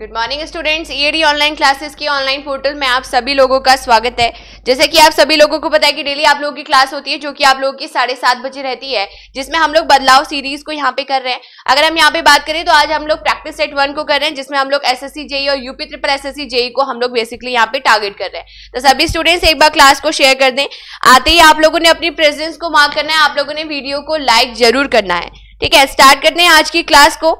Good morning students ईएडी online classes की online portal में आप सभी लोगों का स्वागत है जैसे कि आप सभी लोगों को पता है कि डेली आप लोगों की क्लास होती है जो कि आप लोगों की साढ़े सात बजे रहती है जिसमें हम लोग बदलाव सीरीज को यहाँ पे कर रहे हैं अगर हम यहाँ पे बात करें तो आज हम लोग प्रैक्टिस सेट वन को कर रहे हैं जिसमें हम लोग एस एस जेई और UP triple S S JE को हम लोग बेसिकली यहाँ पे टारगेट कर रहे हैं तो सभी स्टूडेंट्स एक बार क्लास को शेयर कर दें आते ही आप लोगों ने अपनी प्रेजेंस को मार्क करना है आप लोगों ने वीडियो को लाइक जरूर करना है ठीक है स्टार्ट करते हैं आज की क्लास को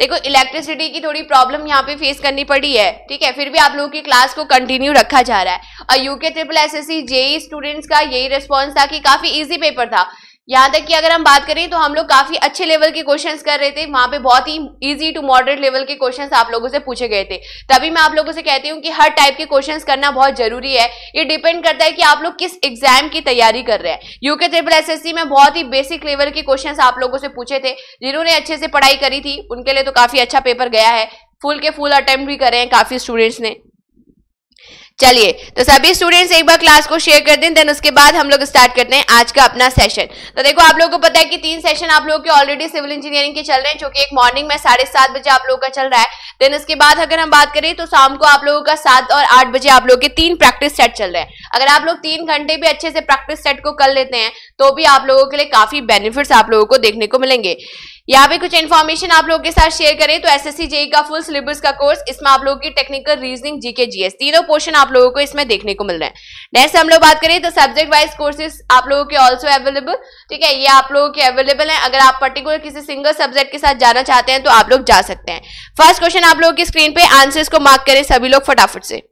देखो इलेक्ट्रिसिटी की थोड़ी प्रॉब्लम यहाँ पे फेस करनी पड़ी है ठीक है फिर भी आप लोगों की क्लास को कंटिन्यू रखा जा रहा है और UK triple S S C JE students का यही रिस्पॉन्स था कि काफी ईजी पेपर था यहाँ तक कि अगर हम बात करें तो हम लोग काफी अच्छे लेवल के क्वेश्चंस कर रहे थे वहां पे बहुत ही इजी टू मॉडरेट लेवल के क्वेश्चंस आप लोगों से पूछे गए थे तभी मैं आप लोगों से कहती हूँ कि हर टाइप के क्वेश्चंस करना बहुत जरूरी है ये डिपेंड करता है कि आप लोग किस एग्जाम की तैयारी कर रहे हैं यूके ट्रिपल एस में बहुत ही बेसिक लेवल के क्वेश्चन आप लोगों से पूछे थे जिन्होंने अच्छे से पढ़ाई करी थी उनके लिए तो काफी अच्छा पेपर गया है फुल के फुल अटेम्प्ट भी करे हैं काफी स्टूडेंट्स ने चलिए तो सभी स्टूडेंट्स एक बार क्लास को शेयर कर दें देन उसके बाद हम लोग स्टार्ट करते हैं आज का अपना सेशन तो देखो आप लोगों को पता है कि तीन सेशन आप लोगों के ऑलरेडी सिविल इंजीनियरिंग के चल रहे हैं जो कि एक मॉर्निंग में साढ़े सात बजे आप लोगों का चल रहा है देन उसके बाद अगर हम बात करें तो शाम को आप लोगों का सात और आठ बजे आप लोगों के तीन प्रैक्टिस सेट चल रहे हैं अगर आप लोग तीन घंटे भी अच्छे से प्रैक्टिस सेट को कर लेते हैं तो भी आप लोगों के लिए काफी बेनिफिट्स आप लोगों को देखने को मिलेंगे यहाँ पे कुछ इन्फॉर्मेशन आप लोगों के साथ शेयर करें तो एसएससी जेई e का फुल सिलेबस का कोर्स इसमें आप लोगों की टेक्निकल रीजनिंग जीके जीएस तीनों पोर्शन आप लोगों को इसमें देखने को मिल रहे हैं नेक्स्ट हम लोग बात करें तो सब्जेक्ट वाइज कोर्सेज आप लोगों के ऑल्सो अवेलेबल ठीक है ये आप लोगों के अवेलेबल है अगर आप पर्टिकुलर किसी सिंगल सब्जेक्ट के साथ जाना चाहते हैं तो आप लोग जा सकते हैं फर्स्ट क्वेश्चन आप लोगों की स्क्रीन पे आंसर्स को मार्क करें सभी लोग फटाफट से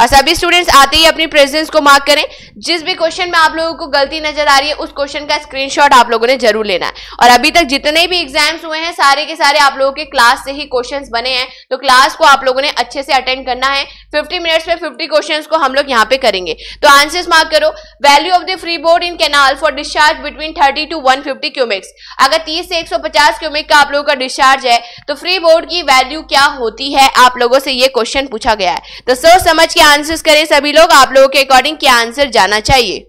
और सभी स्टूडेंट्स आते ही अपनी प्रेजेंस को मार्क करें जिस भी क्वेश्चन में आप लोगों को गलती नजर आ रही है उस क्वेश्चन का स्क्रीनशॉट आप लोगों ने जरूर लेना है और अभी तक जितने भी एग्जाम्स हुए हैं सारे के सारे आप लोगों के क्लास से ही क्वेश्चन बने हैं तो क्लास को आप लोगों ने अच्छे से अटेंड करना है फिफ्टी मिनट्स में फिफ्टी क्वेश्चन को हम लोग यहाँ पे करेंगे तो आंसर्स मार्क करो value of the freeboard in canal for discharge between thirty to one fifty अगर तीस से एक सौ पचास क्यूमिक का आप लोगों का डिस्चार्ज है तो फ्री बोर्ड की वैल्यू क्या होती है आप लोगों से ये क्वेश्चन पूछा गया है तो सर समझ समझ के आंसर्स करें सभी लोग आप लोगों के अकॉर्डिंग क्या आंसर जाना चाहिए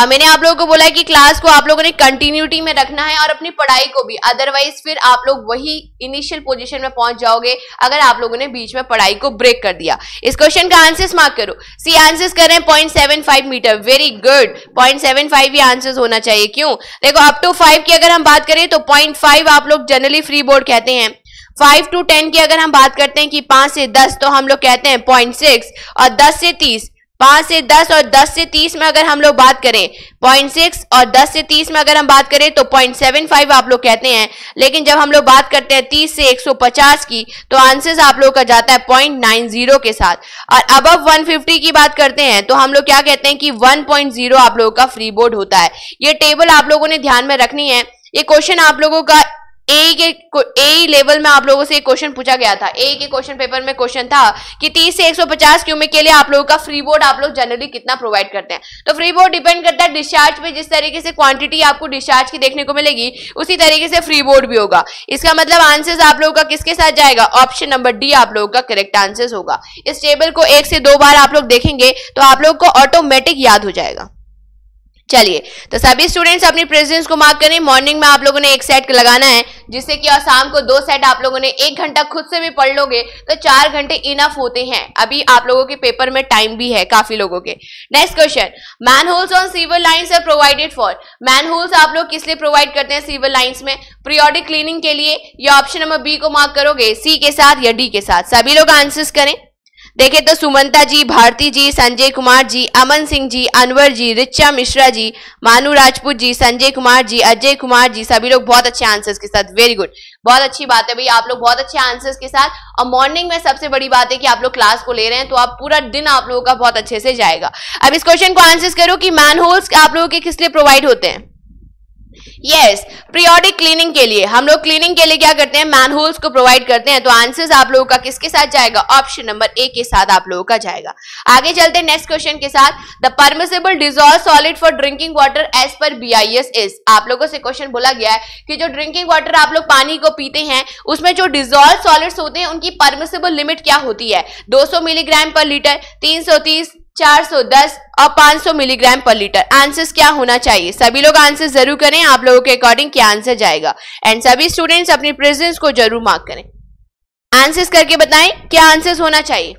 और मैंने आप लोगों को बोला कि क्लास को आप लोगों ने कंटिन्यूटी में रखना है और अपनी पढ़ाई को भी अदरवाइज फिर आप लोग वही इनिशियल पोजीशन में पहुंच जाओगे अगर आप लोगों ने बीच में पढ़ाई को ब्रेक कर दिया इस क्वेश्चन का आंसर्स मार्क करो सी आंसर्स कर रहे हैं point seven five metre very good point seven five ये आंसर्स होना चाहिए क्यों देखो अप टू फाइव की अगर हम बात करें तो पॉइंट आप लोग जनरली फ्री बोर्ड कहते हैं फाइव टू टेन की अगर हम बात करते हैं कि पांच से दस तो हम लोग कहते हैं पॉइंट सिक्स और दस से तीस पांच से दस और दस से तीस में अगर हम लोग बात करें पॉइंट सिक्स और दस से तीस में अगर हम बात करें तो पॉइंट सेवन फाइव आप लोग कहते हैं लेकिन जब हम लोग बात करते हैं तीस से एक सौ पचास की तो आंसर आप लोग का जाता है पॉइंट नाइन जीरो के साथ और अबव वन फिफ्टी की बात करते हैं तो हम लोग क्या कहते हैं कि वन पॉइंट जीरो आप लोगों का फ्री बोर्ड होता है ये टेबल आप लोगों ने ध्यान में रखनी है ये क्वेश्चन आप लोगों का ए के ए लेवल में आप लोगों से एक क्वेश्चन पूछा गया था ए के क्वेश्चन पेपर में क्वेश्चन था कि 30 से 150 क्यूमिक के लिए आप लोगों का फ्री बोर्ड आप लोग जनरली कितना प्रोवाइड करते हैं तो फ्री बोर्ड डिपेंड करता है डिस्चार्ज पे जिस तरीके से क्वांटिटी आपको डिस्चार्ज की देखने को मिलेगी उसी तरीके से फ्री बोर्ड भी होगा इसका मतलब आंसर आप लोगों का किसके साथ जाएगा ऑप्शन नंबर डी आप लोगों का करेक्ट आंसर होगा इस टेबल को एक से दो बार आप लोग देखेंगे तो आप लोग को ऑटोमेटिक याद हो जाएगा चलिए तो सभी स्टूडेंट्स अपनी प्रेजेंस को मार्क करें मॉर्निंग में आप लोगों ने एक सेट लगाना है जिससे कि और शाम को दो सेट आप लोगों ने एक घंटा खुद से भी पढ़ लोगे तो चार घंटे इनफ होते हैं अभी आप लोगों के पेपर में टाइम भी है काफी लोगों के next question manholes on sewer lines are provided for manholes आप लोग किस लिए प्रोवाइड करते हैं सीवर लाइन्स में प्रियोडिक क्लीनिंग के लिए या ऑप्शन नंबर बी को मार्क करोगे सी के साथ या डी के साथ सभी लोग आंसर्स करें देखे तो सुमंता जी भारती जी संजय कुमार जी अमन सिंह जी अनवर जी रिचा मिश्रा जी मानू राजपूत जी संजय कुमार जी अजय कुमार जी सभी लोग बहुत अच्छे आंसर्स के साथ वेरी गुड बहुत अच्छी बात है भाई आप लोग बहुत अच्छे आंसर्स के साथ और मॉर्निंग में सबसे बड़ी बात है कि आप लोग क्लास को ले रहे हैं तो आप पूरा दिन आप लोगों का बहुत अच्छे से जाएगा अब इस क्वेश्चन को आंसर्स करो कि मैन होल्स आप लोगों के किस लिए प्रोवाइड होते हैं यस प्रियोडिक क्लीनिंग के लिए हम लोग क्लीनिंग के लिए क्या करते हैं मैन होल्स को प्रोवाइड करते हैं तो आंसर्स आप लोगों का किसके साथ जाएगा ऑप्शन नंबर ए के साथ आप लोगों का जाएगा आगे चलते हैं नेक्स्ट क्वेश्चन के साथ the permissible dissolved solid for drinking water as per B I S is आप लोगों से क्वेश्चन बोला गया है कि जो ड्रिंकिंग वाटर आप लोग पानी को पीते हैं उसमें जो डिजोल्व सॉलिड्स होते हैं उनकी परमिसेबल लिमिट क्या होती है 200 मिलीग्राम पर लीटर 330 410 और 500 मिलीग्राम पर लीटर आंसर्स क्या होना चाहिए सभी लोग आंसर जरूर करें आप लोगों के अकॉर्डिंग क्या आंसर जाएगा एंड सभी स्टूडेंट्स अपनी प्रेजेंस को जरूर मार्क करें आंसर्स करके बताएं क्या आंसर्स होना चाहिए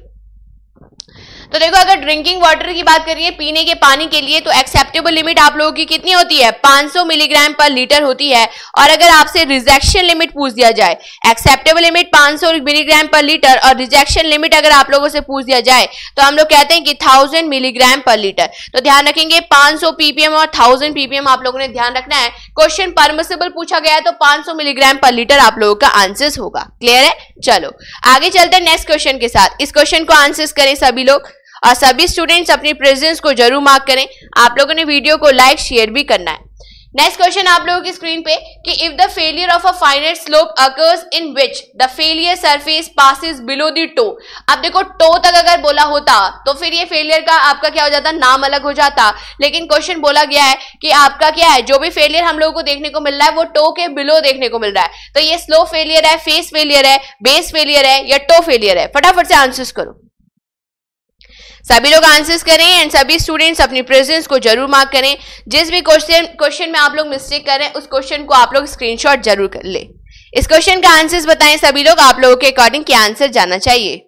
तो देखो अगर ड्रिंकिंग वाटर की बात करिए पीने के पानी के लिए तो एक्सेप्टेबल लिमिट आप लोगों की कितनी होती है 500 मिलीग्राम पर लीटर होती है और अगर आपसे रिजेक्शन लिमिट पूछ दिया जाए acceptable limit 500 milligram per litre और रिजेक्शन लिमिट अगर आप लोगों से पूछ दिया जाए तो हम लोग कहते हैं कि थाउजेंड मिलीग्राम पर लीटर तो ध्यान रखेंगे पांच पीपीएम और थाउजेंड पीपीएम आप लोगों ने ध्यान रखना है क्वेश्चन परमिसेबल पूछा गया है तो पांच मिलीग्राम पर लीटर आप लोगों का आंसर होगा क्लियर है चलो आगे चलते हैं नेक्स्ट क्वेश्चन के साथ इस क्वेश्चन को आंसर करें सभी लोग और सभी स्टूडेंट्स अपनी प्रेजेंस को जरूर मार्क करें आप लोगों ने वीडियो को लाइक शेयर भी करना है नेक्स्ट क्वेश्चन आप लोगों की स्क्रीन पे कि if the failure of a finite slope occurs in which the failure surface passes below the toe अब देखो टो तक अगर बोला होता तो फिर ये फेलियर का आपका क्या हो जाता नाम अलग हो जाता लेकिन क्वेश्चन बोला गया है कि आपका क्या है जो भी फेलियर हम लोगों को देखने को मिल रहा है वो टो के बिलो देखने को मिल रहा है तो ये स्लो फेलियर है फेस फेलियर है बेस फेलियर है या टो फेलियर है फटाफट से आंसर्स करो सभी लोग आंसर्स करें एंड सभी स्टूडेंट्स अपनी प्रेजेंस को जरूर मार्क करें जिस भी क्वेश्चन क्वेश्चन में आप लोग मिस्टेक करें उस क्वेश्चन को आप लोग स्क्रीनशॉट जरूर कर लें इस क्वेश्चन का आंसर्स बताएं सभी लोग आप लोगों के अकॉर्डिंग क्या आंसर जाना चाहिए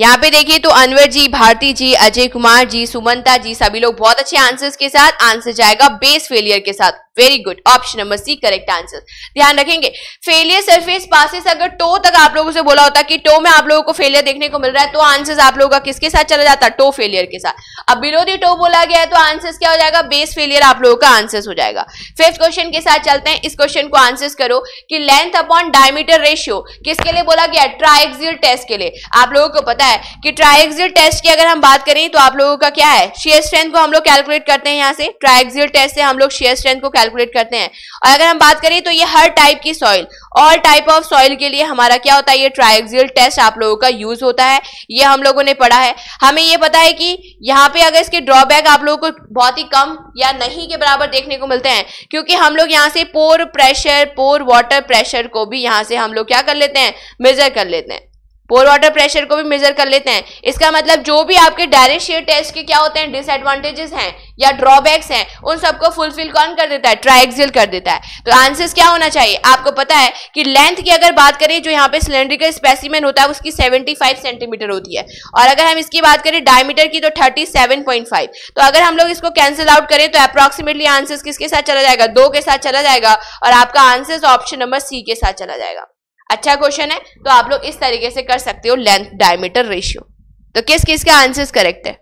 यहाँ पे देखिए तो अनवर जी भारती जी अजय कुमार जी सुमंता जी सभी लोग बहुत अच्छे आंसर्स के साथ आंसर जाएगा बेस फेलियर के साथ very good option number C correct answer ध्यान रखेंगे फेलियर सरफेस पासिस अगर टो तक आप लोगों से बोला होता कि टो में आप लोगों को फेलियर देखने को मिल रहा है तो आंसर आप लोगों का किसके साथ चला जाता टो फेलियर के साथ अब बिलो दी टो बोला गया है तो आंसर क्या हो जाएगा बेस फेलियर आप लोगों का आंसर हो जाएगा फिफ्थ क्वेश्चन के साथ चलते हैं इस क्वेश्चन को आंसर करो कि लेंथ अपॉन डायमीटर रेशियो किसके लिए बोला गया ट्राइक्सियल टेस्ट के लिए आप लोगों को पता है कि ट्राइक्सियल टेस्ट की अगर हम बात करें तो आप लोगों का क्या है शेयर स्ट्रेंथ को हम लोग कैलकुलेट करते हैं यहाँ से ट्राइक्सियल टेस्ट से हम लोग शेयर स्ट्रेंथ को कैलकुलेट करते हैं और अगर हम बात करें तो ये हर टाइप की soil all type of soil के लिए हमारा क्या होता है ये ट्राइक्सियल टेस्ट आप लोगों का यूज होता है ये हम लोगों ने पढ़ा है हमें ये पता है कि यहाँ पे अगर इसके ड्रॉबैक आप लोगों को बहुत ही कम या नहीं के बराबर देखने को मिलते हैं क्योंकि हम लोग यहाँ से pore pressure pore water pressure को भी यहाँ से हम लोग क्या कर लेते हैं मेजर कर लेते हैं पोर वाटर प्रेशर को भी मेजर कर लेते हैं इसका मतलब जो भी आपके डायरेक्ट शेयर टेस्ट के क्या होते हैं डिसएडवांटेजेस हैं या ड्रॉबैक्स हैं उन सबको फुलफिल कौन कर देता है ट्राइक्सिल कर देता है तो आंसर्स क्या होना चाहिए आपको पता है कि लेंथ की अगर बात करें जो यहाँ पे सिलेंड्रिकल स्पेसिमेन होता है उसकी 75 सेंटीमीटर होती है और अगर हम इसकी बात करें डायमीटर की तो 37.5 तो अगर हम लोग इसको कैंसिल आउट करें तो अप्रॉक्सीमेटली आंसर्स किसके साथ चला जाएगा दो के साथ चला जाएगा और आपका आंसर्स ऑप्शन नंबर सी के साथ चला जाएगा अच्छा क्वेश्चन है तो आप लोग इस तरीके से कर सकते हो लेंथ डायमीटर रेशियो तो किस किस के आंसर करेक्ट है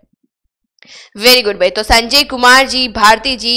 वेरी गुड भाई तो संजय कुमार जी भारती जी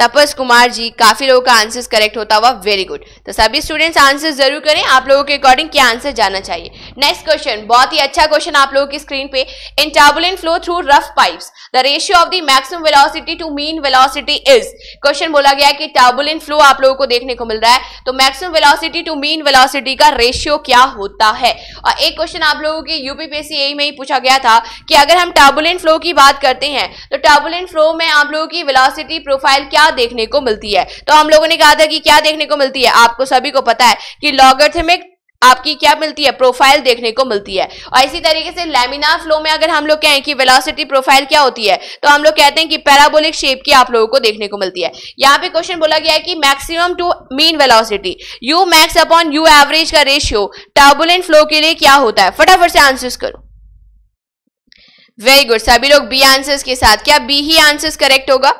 तपस कुमार जी काफी लोगों का आंसर करेक्ट होता हुआ वेरी गुड तो सभी स्टूडेंट्स आंसर जरूर करें आप लोगों के अकॉर्डिंग क्या आंसर जाना चाहिए नेक्स्ट क्वेश्चन बहुत ही अच्छा क्वेश्चन आप लोगों की स्क्रीन पे in turbulent flow through rough pipe the ratio of the maximum velocity to mean velocity is question बोला गया कि टर्बुलेंट फ्लो आप लोगों को देखने को मिल रहा है तो maximum velocity to mean velocity का रेशियो क्या होता है और एक क्वेश्चन आप लोगों के यूपीपीएससी में ही पूछा गया था कि अगर हम टर्बुलेंट फ्लो की बात करते हैं तो टर्बुलेंट फ्लो में आप लोगों की वेलॉसिटी प्रोफाइल क्या क्या देखने को मिलती है तो हम लोगों ने कहा था कि क्या देखने को मिलती है आपको सभी को पता है कि लॉगर्थमिक आपकी क्या मिलती है प्रोफाइल देखने को मिलती है और इसी तरीके से लेमिनार फ्लो में अगर हम लोग कहें कि वेलोसिटी प्रोफाइल क्या होती है तो हम लोग कहते हैं कि पैराबोलिक शेप की आप लोगों को देखने को मिलती है यहाँ पे क्वेश्चन बोला गया है कि maximum to mean velocity u max upon u average का रेशियो टर्बुलेंट फ्लो के लिए क्या होता है फटाफट से आंसर करो वेरी गुड सभी लोग बी आंसर्स के साथ क्या बी ही आंसर्स करेक्ट होगा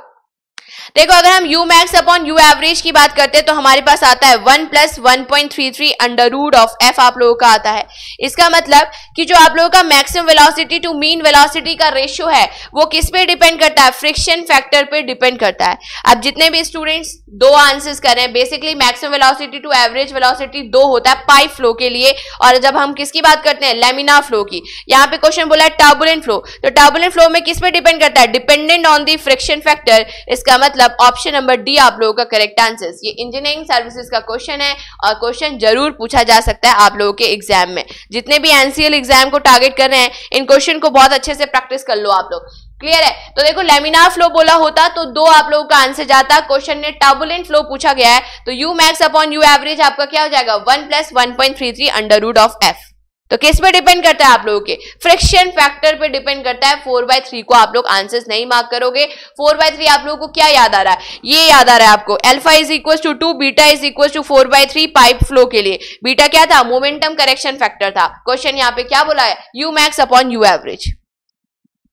देखो अगर हम u max upon u average की बात करते हैं तो हमारे पास आता है one plus one point three three under root of F आप लोगों का आता है इसका मतलब कि जो आप लोगों का maximum velocity to mean velocity का रेशियो है वो किस पे डिपेंड करता है फ्रिक्शन फैक्टर पे डिपेंड करता है अब जितने भी स्टूडेंट्स दो आंसर्स कर रहे हैं basically maximum velocity to average velocity दो होता है पाइप फ्लो के लिए और जब हम किसकी बात करते हैं लेमिना फ्लो की यहाँ पे क्वेश्चन बोला है टर्बुलेंट फ्लो तो टर्बुलेंट फ्लो में किस पे डिपेंड करता है dependent on the friction factor इसका मतलब मतलब ऑप्शन नंबर डी आप लोगों का करेक्ट आंसर ये इंजीनियरिंग सर्विसेज का क्वेश्चन है और क्वेश्चन जरूर पूछा जा सकता है आप लोगों के एग्जाम में जितने भी एनसीएल एग्जाम को टारगेट कर रहे हैं इन क्वेश्चन को बहुत अच्छे से प्रैक्टिस कर लो आप लोग क्लियर है तो देखो लेमिनार फ्लो बोला होता तो दो आप लोगों का आंसर जाता क्वेश्चन ने टर्बुलेंट फ्लो पूछा गया है तो u max upon u average आपका क्या हो जाएगा one plus one point three three under root of f तो किस पे डिपेंड करता है आप लोगों के फ्रिक्शन फैक्टर पे डिपेंड करता है फोर बाय थ्री को आप लोग आंसर्स नहीं मार्क करोगे फोर बाय थ्री आप लोगों को क्या याद आ रहा है ये याद आ रहा है आपको alpha is equal to two beta is equal to four by three pipe flow के लिए बीटा क्या था मोमेंटम करेक्शन फैक्टर था क्वेश्चन यहाँ पे क्या बोला है u max upon u average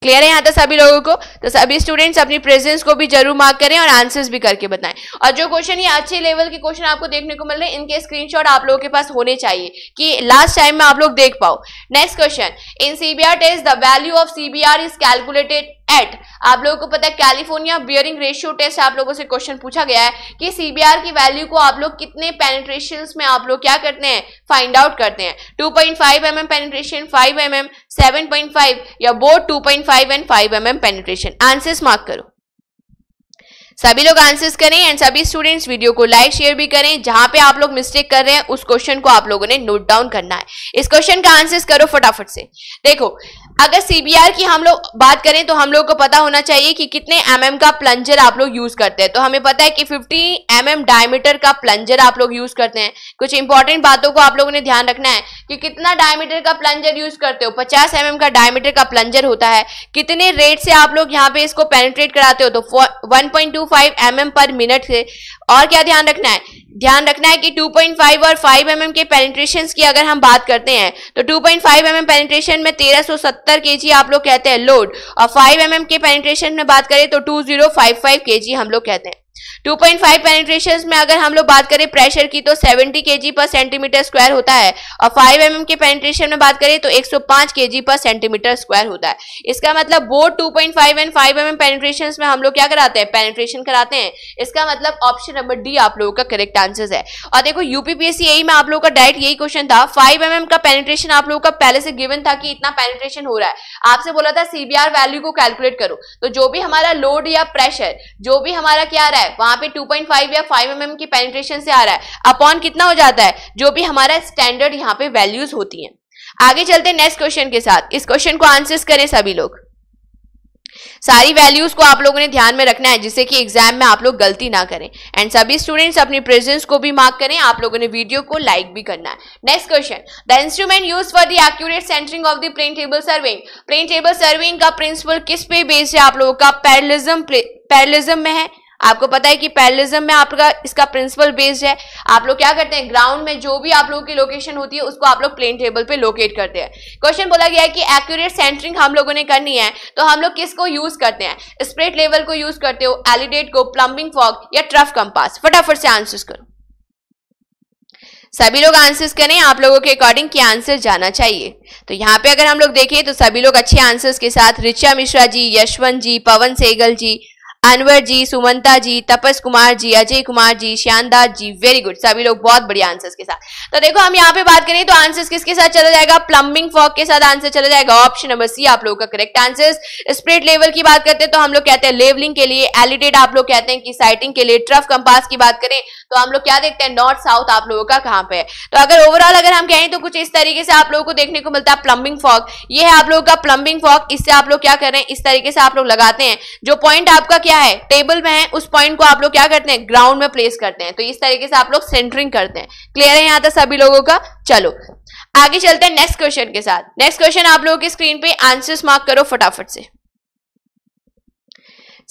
clear है यहाँ तक सभी लोगों को तो सभी स्टूडेंट्स अपनी प्रेजेंस को भी जरूर मार्क करें और आंसर्स भी करके बताएं और जो क्वेश्चन ये अच्छे लेवल के क्वेश्चन आपको देखने को मिल रहे हैं इनके स्क्रीनशॉट आप लोगों के पास होने चाहिए कि लास्ट टाइम में आप लोग देख पाओ next question in CBR test the value of CBR is calculated at आप लोगों को पता है कैलिफोर्निया बियरिंग रेशियो टेस्ट आप लोगों से क्वेश्चन पूछा गया है कि सीबीआर की वैल्यू को आप लोग कितने पेनिट्रेशन में आप लोग क्या करते हैं फाइंड आउट करते हैं 2.5 पॉइंट mm पेनिट्रेशन 5 mm 7.5 या both 2.5 and 5 mm penetration answers mark करो सभी लोग आंसर्स करें एंड सभी स्टूडेंट्स वीडियो को लाइक शेयर भी करें जहां पे आप लोग मिस्टेक कर रहे हैं उस क्वेश्चन को आप लोगों ने नोट डाउन करना है इस क्वेश्चन का आंसर्स करो फटाफट से देखो अगर सीबीआर की हम लोग बात करें तो हम लोग को पता होना चाहिए कि कितने एम mm का प्लंजर आप लोग यूज करते हैं तो हमें पता है कि 50 mm डायमीटर का प्लंजर आप लोग यूज करते हैं कुछ इंपॉर्टेंट बातों को आप लोगों ने ध्यान रखना है कि कितना डायमीटर का प्लंजर यूज करते हो 50 mm का डायमीटर का प्लंजर होता है कितने रेट से आप लोग यहाँ पे इसको पेनिट्रेट कराते हो तो one point mm per minute से और क्या ध्यान रखना है ध्यान रखना है कि 2.5 और 5 एम mm के पेनिट्रेशन की अगर हम बात करते हैं तो 2.5 एम mm पेनिट्रेशन में 1370 केजी आप लोग कहते हैं लोड और 5 एम mm के पेनिट्रेशन में बात करें तो 2055 केजी हम लोग कहते हैं 2.5 पेनिट्रेशन में अगर हम लोग बात करें प्रेशर की तो 70 के पर सेंटीमीटर स्क्वायर होता है और 5 एम mm के पेनिट्रेशन में बात करें तो 105 के पर सेंटीमीटर स्क्वायर होता है इसका मतलब board 2.5 and five m mm penetration में हम लोग क्या कराते हैं पेनिट्रेशन कराते हैं इसका मतलब ऑप्शन नंबर डी आप लोगों का करेक्ट आंसर है और देखो यूपीपीएससी यही e में आप लोगों का डायरेक्ट यही क्वेश्चन था फाइव एम mm का पेनिट्रेशन आप लोगों का पहले से गिवन था कि इतना पेनिट्रेशन हो रहा है आपसे बोला था सीबीआर वैल्यू को कैलकुलेट करो तो जो भी हमारा लोड या प्रेशर जो भी हमारा क्या रहा है वहां पे 2.5 या 5 mm की पेनिट्रेशन से आ रहा है अपॉन कितना हो जाता है जो भी हमारा स्टैंडर्ड यहाँ पे वैल्यूज होती हैं आगे चलते हैं नेक्स्ट क्वेश्चन के साथ इस क्वेश्चन को आंसर्स करें सभी लोग सारी वैल्यूज को आप लोगों ने ध्यान में रखना है जिससे कि एग्जाम में आप लोग गलती ना करें एंड सभी स्टूडेंट्स अपनी प्रेजेंस को भी मार्क करें आप लोगों ने वीडियो को लाइक भी करना है next question the instrument use for the accurate centering of the print table serving print table serving का प्रिंसिपल किस पे बेस्ड है आप लोगों का पैरलिज्म पैरलिज्म में है आपको पता है कि पैरलिज्म में आपका इसका प्रिंसिपल बेस्ड है आप लोग क्या करते हैं ग्राउंड में जो भी आप लोगों की लोकेशन होती है उसको आप लोग प्लेन टेबल पे लोकेट करते हैं क्वेश्चन बोला गया है कि एक्यूरेट सेंटरिंग हम लोगों ने करनी है तो हम लोग किसको यूज करते हैं स्प्रेट लेवल को यूज करते हो एलिडेट को प्लम्बिंग फॉग या ट्रफ कंपास फटाफट से आंसर करो सभी लोग आंसर्स करें आप लोगों के अकॉर्डिंग क्या आंसर जाना चाहिए तो यहाँ पे अगर हम लोग देखें तो सभी लोग अच्छे आंसर्स के साथ रिचा मिश्रा जी यशवंत जी पवन सेगल जी अनवर जी सुमंता जी तपस कुमार जी अजय कुमार जी श्यादास जी वेरी गुड सभी लोग बहुत बढ़िया आंसर्स के साथ तो देखो हम यहाँ पे बात करें तो आंसर्स किसके साथ चला जाएगा प्लम्बिंग फॉक के साथ आंसर चला जाएगा ऑप्शन नंबर सी आप लोगों का करेक्ट आंसर स्प्रिट लेवल की बात करते हैं तो हम लोग कहते हैं लेवलिंग के लिए एलिडेट आप लोग कहते हैं कि साइटिंग के लिए ट्रफ कंपास की बात करें तो हम लोग क्या देखते हैं नॉर्थ साउथ आप लोगों का कहां पे है तो अगर ओवरऑल अगर हम कहें तो कुछ इस तरीके से आप लोगों को देखने को मिलता है प्लम्बिंग फॉक ये है आप लोगों का प्लम्बिंग फॉक इससे आप लोग क्या कर रहे हैं इस तरीके से आप लोग लगाते हैं जो पॉइंट आपका क्या क्या है टेबल में है उस पॉइंट को आप लोग क्या करते हैं ग्राउंड में प्लेस करते हैं तो इस तरीके से आप लोग सेंटरिंग करते हैं क्लियर है यहाँ तक सभी लोगों का चलो आगे चलते हैं नेक्स्ट क्वेश्चन के साथ नेक्स्ट क्वेश्चन आप लोगों की स्क्रीन पे आंसर्स मार्क करो फटाफट से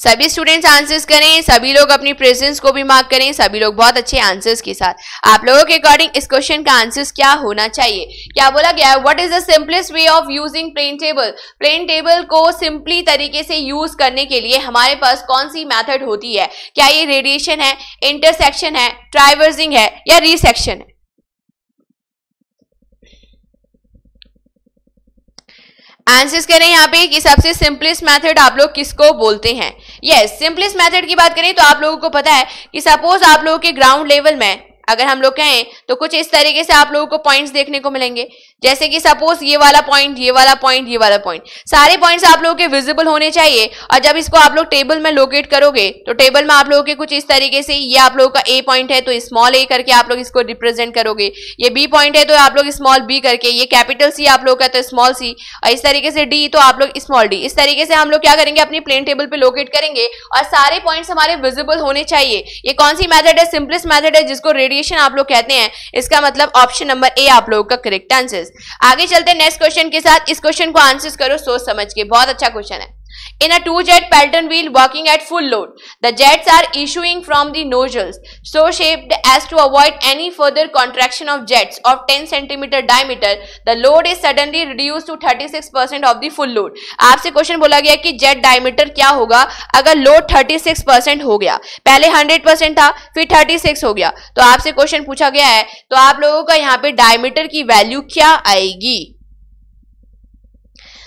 सभी स्टूडेंट्स आंसर्स करें सभी लोग अपनी प्रेजेंस को भी मार्क करें सभी लोग बहुत अच्छे आंसर्स के साथ आप लोगों के अकॉर्डिंग इस क्वेश्चन का आंसर्स क्या होना चाहिए क्या बोला गया है what is the simplest way of using plane table plane table को सिंपली तरीके से यूज करने के लिए हमारे पास कौन सी मैथड होती है क्या ये रेडिएशन है इंटरसेक्शन है ट्राइवर्सिंग है या रिसेक्शन है आंसर्स करें यहाँ पे कि सबसे सिंपलेस्ट मेथड आप लोग किसको बोलते हैं यस सिंपलेस्ट मेथड की बात करें तो आप लोगों को पता है कि सपोज आप लोगों के ग्राउंड लेवल में अगर हम लोग कहें तो कुछ इस तरीके से आप लोगों को पॉइंट्स देखने को मिलेंगे जैसे कि सपोज ये वाला पॉइंट ये वाला पॉइंट ये वाला पॉइंट सारे पॉइंट्स आप लोगों के विजिबल होने चाहिए और जब इसको आप लोग टेबल में लोकेट करोगे तो टेबल में आप लोगों के कुछ इस तरीके से ये आप लोगों का ए पॉइंट है तो स्मॉल ए करके आप लोग इसको रिप्रेजेंट करोगे ये बी पॉइंट है तो आप लोग स्मॉल बी करके ये कैपिटल सी आप लोग का तो स्मॉल सी और इस तरीके से डी तो आप लोग स्मॉल डी इस तरीके से हम लोग क्या करेंगे अपनी प्लेन टेबल पर लोकेट करेंगे और सारे पॉइंट्स हमारे विजिबल होने चाहिए ये कौन सी मैथड है सिंपलेस्ट मैथड है जिसको रेडिएशन आप लोग कहते हैं इसका मतलब ऑप्शन नंबर ए आप लोगों का करेक्ट आंसर आगे चलते नेक्स्ट क्वेश्चन के साथ इस क्वेश्चन को आंसर करो सोच समझ के बहुत अच्छा क्वेश्चन है in a two-jet Pelton wheel working at full load. The jets are issuing from the nozzles, so shaped as to avoid any further contraction of jets of 10 cm diameter. The load is suddenly reduced to 36% of the full load. आपसे question bola gaya ki jet diameter kya hoga agar load 36% ho gaya pehle 100% tha fir 36 हो गया तो आपसे question pucha gaya hai to aap logo ka yahan pe diameter ki value kya aayegi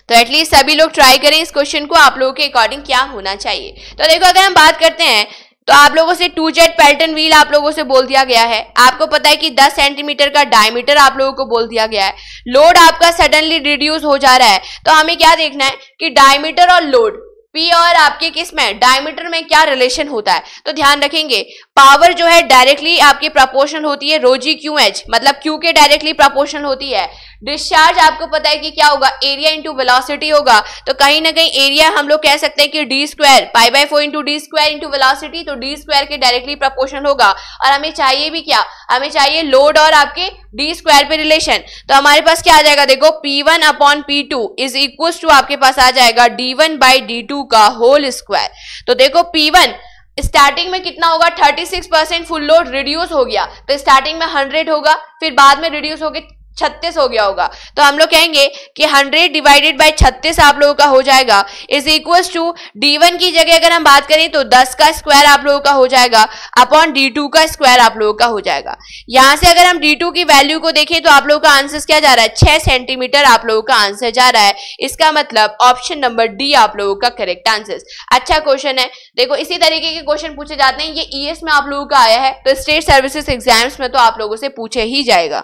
तो at least सभी लोग try करें इस question को आप लोगों के अकॉर्डिंग क्या होना चाहिए तो देखो अगर हम बात करते हैं तो आप लोगों से टू जेट पैल्टन व्हील आप लोगों से बोल दिया गया है आपको पता है कि 10 सेंटीमीटर का डायमीटर आप लोगों को बोल दिया गया है लोड आपका सडनली रिड्यूस हो जा रहा है तो हमें क्या देखना है कि डायमीटर और लोड पी और आपके किस में डायमीटर में क्या रिलेशन होता है तो ध्यान रखेंगे पावर जो है डायरेक्टली आपके प्रपोर्शन होती है रोजी क्यू एच मतलब क्यू के डायरेक्टली प्रपोर्शन होती है डिस्चार्ज आपको पता है कि क्या होगा एरिया इंटू वेलोसिटी होगा तो कहीं ना कहीं एरिया हम लोग कह सकते हैं कि d square pi by four into d square into velocity तो डी स्क्वायर के डायरेक्टली प्रपोर्शन होगा और हमें चाहिए भी क्या हमें चाहिए लोड और आपके डी स्क्वायर पे रिलेशन तो हमारे पास क्या आ जाएगा देखो P one upon P two is equal to आपके पास आ जाएगा d one by d two का होल स्क्वायर तो देखो पी वन स्टार्टिंग में कितना होगा 36 परसेंट फुल लोड रिड्यूस हो गया तो स्टार्टिंग में 100 होगा फिर बाद में रिड्यूस हो छत्तीस हो गया होगा तो हम लोग कहेंगे कि हंड्रेड डिवाइडेड बाई छत्तीस आप लोगों का हो जाएगा is equals to d one की जगह अगर हम बात करें तो दस का स्क्वायर आप लोगों का हो जाएगा अपॉन डी टू का स्क्वायर आप लोगों का हो जाएगा यहां से अगर हम डी टू की वैल्यू को देखें तो आप लोगों का आंसर क्या जा रहा है छह सेंटीमीटर आप लोगों का आंसर जा रहा है इसका मतलब ऑप्शन नंबर डी आप लोगों का करेक्ट आंसर अच्छा क्वेश्चन है देखो इसी तरीके के क्वेश्चन पूछे जाते हैं ये एस e में आप लोगों का आया है तो स्टेट सर्विसेज एग्जाम्स में तो आप लोगों से पूछे ही जाएगा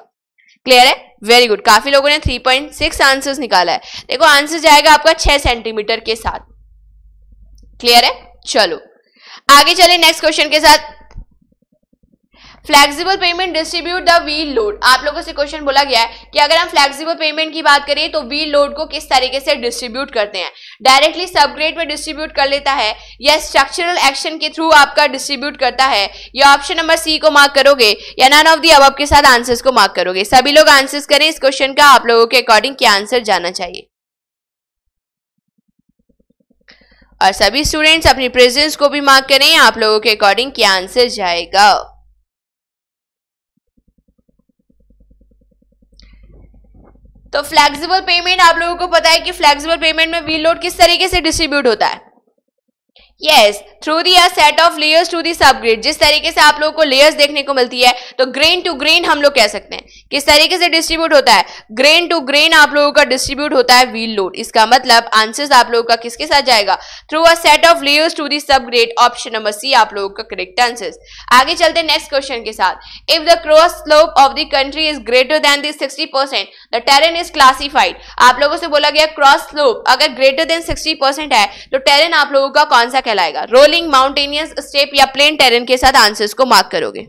क्लियर है वेरी गुड काफी लोगों ने 3.6 आंसर्स निकाला है देखो आंसर जाएगा आपका 6 सेंटीमीटर के साथ क्लियर है चलो आगे चले नेक्स्ट क्वेश्चन के साथ flexible pavement distribute the wheel load आप लोगों से क्वेश्चन बोला गया है कि अगर हम फ्लेक्सिबल पेमेंट की बात करें तो व्हील लोड को किस तरीके से डिस्ट्रीब्यूट करते हैं डायरेक्टली सबग्रेड में डिस्ट्रीब्यूट कर लेता है या स्ट्रक्चरल एक्शन के थ्रू आपका डिस्ट्रीब्यूट करता है या ऑप्शन नंबर सी को मार्क करोगे या नन ऑफ दी अब के साथ आंसर्स को मार्क करोगे सभी लोग आंसर्स करें इस क्वेश्चन का आप लोगों के अकॉर्डिंग क्या आंसर जाना चाहिए और सभी स्टूडेंट्स अपनी प्रेजेंस को भी मार्क करें आप लोगों के अकॉर्डिंग क्या आंसर जाएगा तो फ्लेक्सिबल पेमेंट आप लोगों को पता है कि फ्लेक्सिबल पेमेंट में वील लोड किस तरीके से डिस्ट्रीब्यूट होता है yes through the set of layers to the subgrade जिस तरीके से आप लोगों को लेयर्स देखने को मिलती है तो ग्रेन टू ग्रेन हम लोग कह सकते हैं किस तरीके से डिस्ट्रीब्यूट होता है ग्रेन टू ग्रेन आप लोगों का डिस्ट्रीब्यूट होता है व्हील लोड इसका मतलब आंसर आप लोगों का किसके साथ जाएगा through a set of layers to the subgrade option number C आप लोगों का करेक्ट आंसर आगे चलते हैं नेक्स्ट क्वेश्चन के साथ if the cross slope of the country is greater than the sixty percent the terrain is classified आप लोगों से बोला गया क्रॉस स्लोप अगर ग्रेटर देन सिक्सटी है तो टेरन आप लोगों का कौन सा कहलाएगा रोलिंग माउंटेनियस स्टेप या प्लेन टेरेन के साथ आंसर्स को मार्क करोगे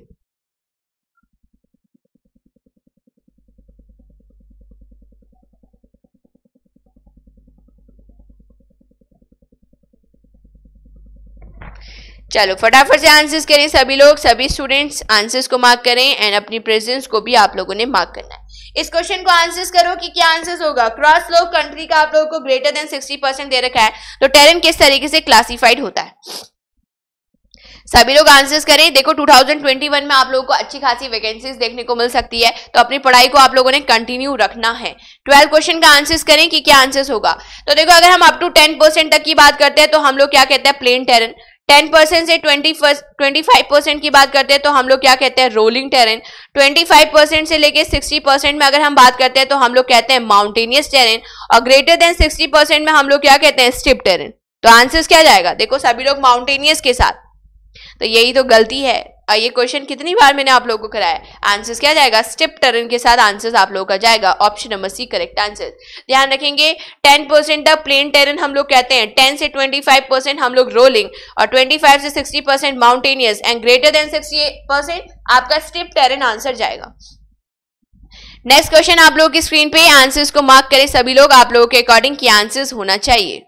चलो फटाफट से आंसर्स करें सभी लोग सभी स्टूडेंट्स आंसर्स को मार्क करें एंड अपनी प्रेजेंस को भी आप लोगों ने मार्क करना है इस क्वेश्चन को आंसर करो कि क्या आंसर होगा क्रॉस लोग कंट्री का आप लोगों को ग्रेटर देन सिक्सटी परसेंट दे रखा है तो टेरिन किस तरीके से क्लासिफाइड होता है सभी लोग आंसर्स करें देखो 2021 में आप लोगों को अच्छी खासी वैकेंसीज देखने को मिल सकती है तो अपनी पढ़ाई को आप लोगों ने कंटिन्यू रखना है 12 क्वेश्चन का आंसर्स करें कि क्या आंसर्स होगा तो देखो अगर हम अप टू 10 परसेंट तक की बात करते हैं तो हम लोग क्या कहते हैं प्लेन टेरन टेन परसेंट से ट्वेंटी ट्वेंटी फाइव परसेंट की बात करते हैं तो हम लोग क्या कहते हैं rolling terrain twenty five percent से लेके सिक्सटी परसेंट में अगर हम बात करते हैं तो हम लोग कहते हैं माउंटेनियस टेरेन और ग्रेटर देन सिक्सटी परसेंट में हम लोग क्या कहते हैं स्टिप टेरेन तो आंसर क्या जाएगा देखो सभी लोग माउंटेनियस के साथ तो यही तो गलती है और ये क्वेश्चन कितनी बार मैंने आप लोगों को कराया आंसर्स क्या जाएगा स्टिप टर्न के साथ आंसर्स आप लोगों का जाएगा option number C correct answer ध्यान रखेंगे ten percent the plain terrain हम लोग कहते हैं टेन से ट्वेंटी फाइव परसेंट हम लोग रोलिंग और ट्वेंटी फाइव से sixty percent mountainous and greater than sixty percent आपका स्टिप टेरन आंसर जाएगा नेक्स्ट क्वेश्चन आप लोगों की स्क्रीन पे आंसर्स को मार्क करें सभी लोग आप लोगों के अकॉर्डिंग की आंसर्स होना चाहिए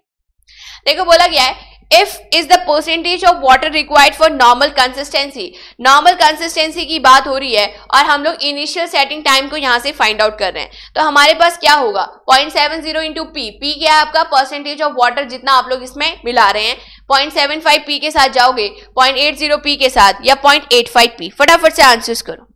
देखो बोला गया है if is the percentage of water required for normal consistency normal consistency की बात हो रही है और हम लोग इनिशियल सेटिंग टाइम को यहाँ से फाइंड आउट कर रहे हैं तो हमारे पास क्या होगा point seven zero into P P क्या है आपका परसेंटेज ऑफ वाटर जितना आप लोग इसमें मिला रहे हैं पॉइंट सेवन फाइव पी के साथ जाओगे पॉइंट एट जीरो पी के साथ या पॉइंट एट फाइव पी फटाफट से आंसर्स करो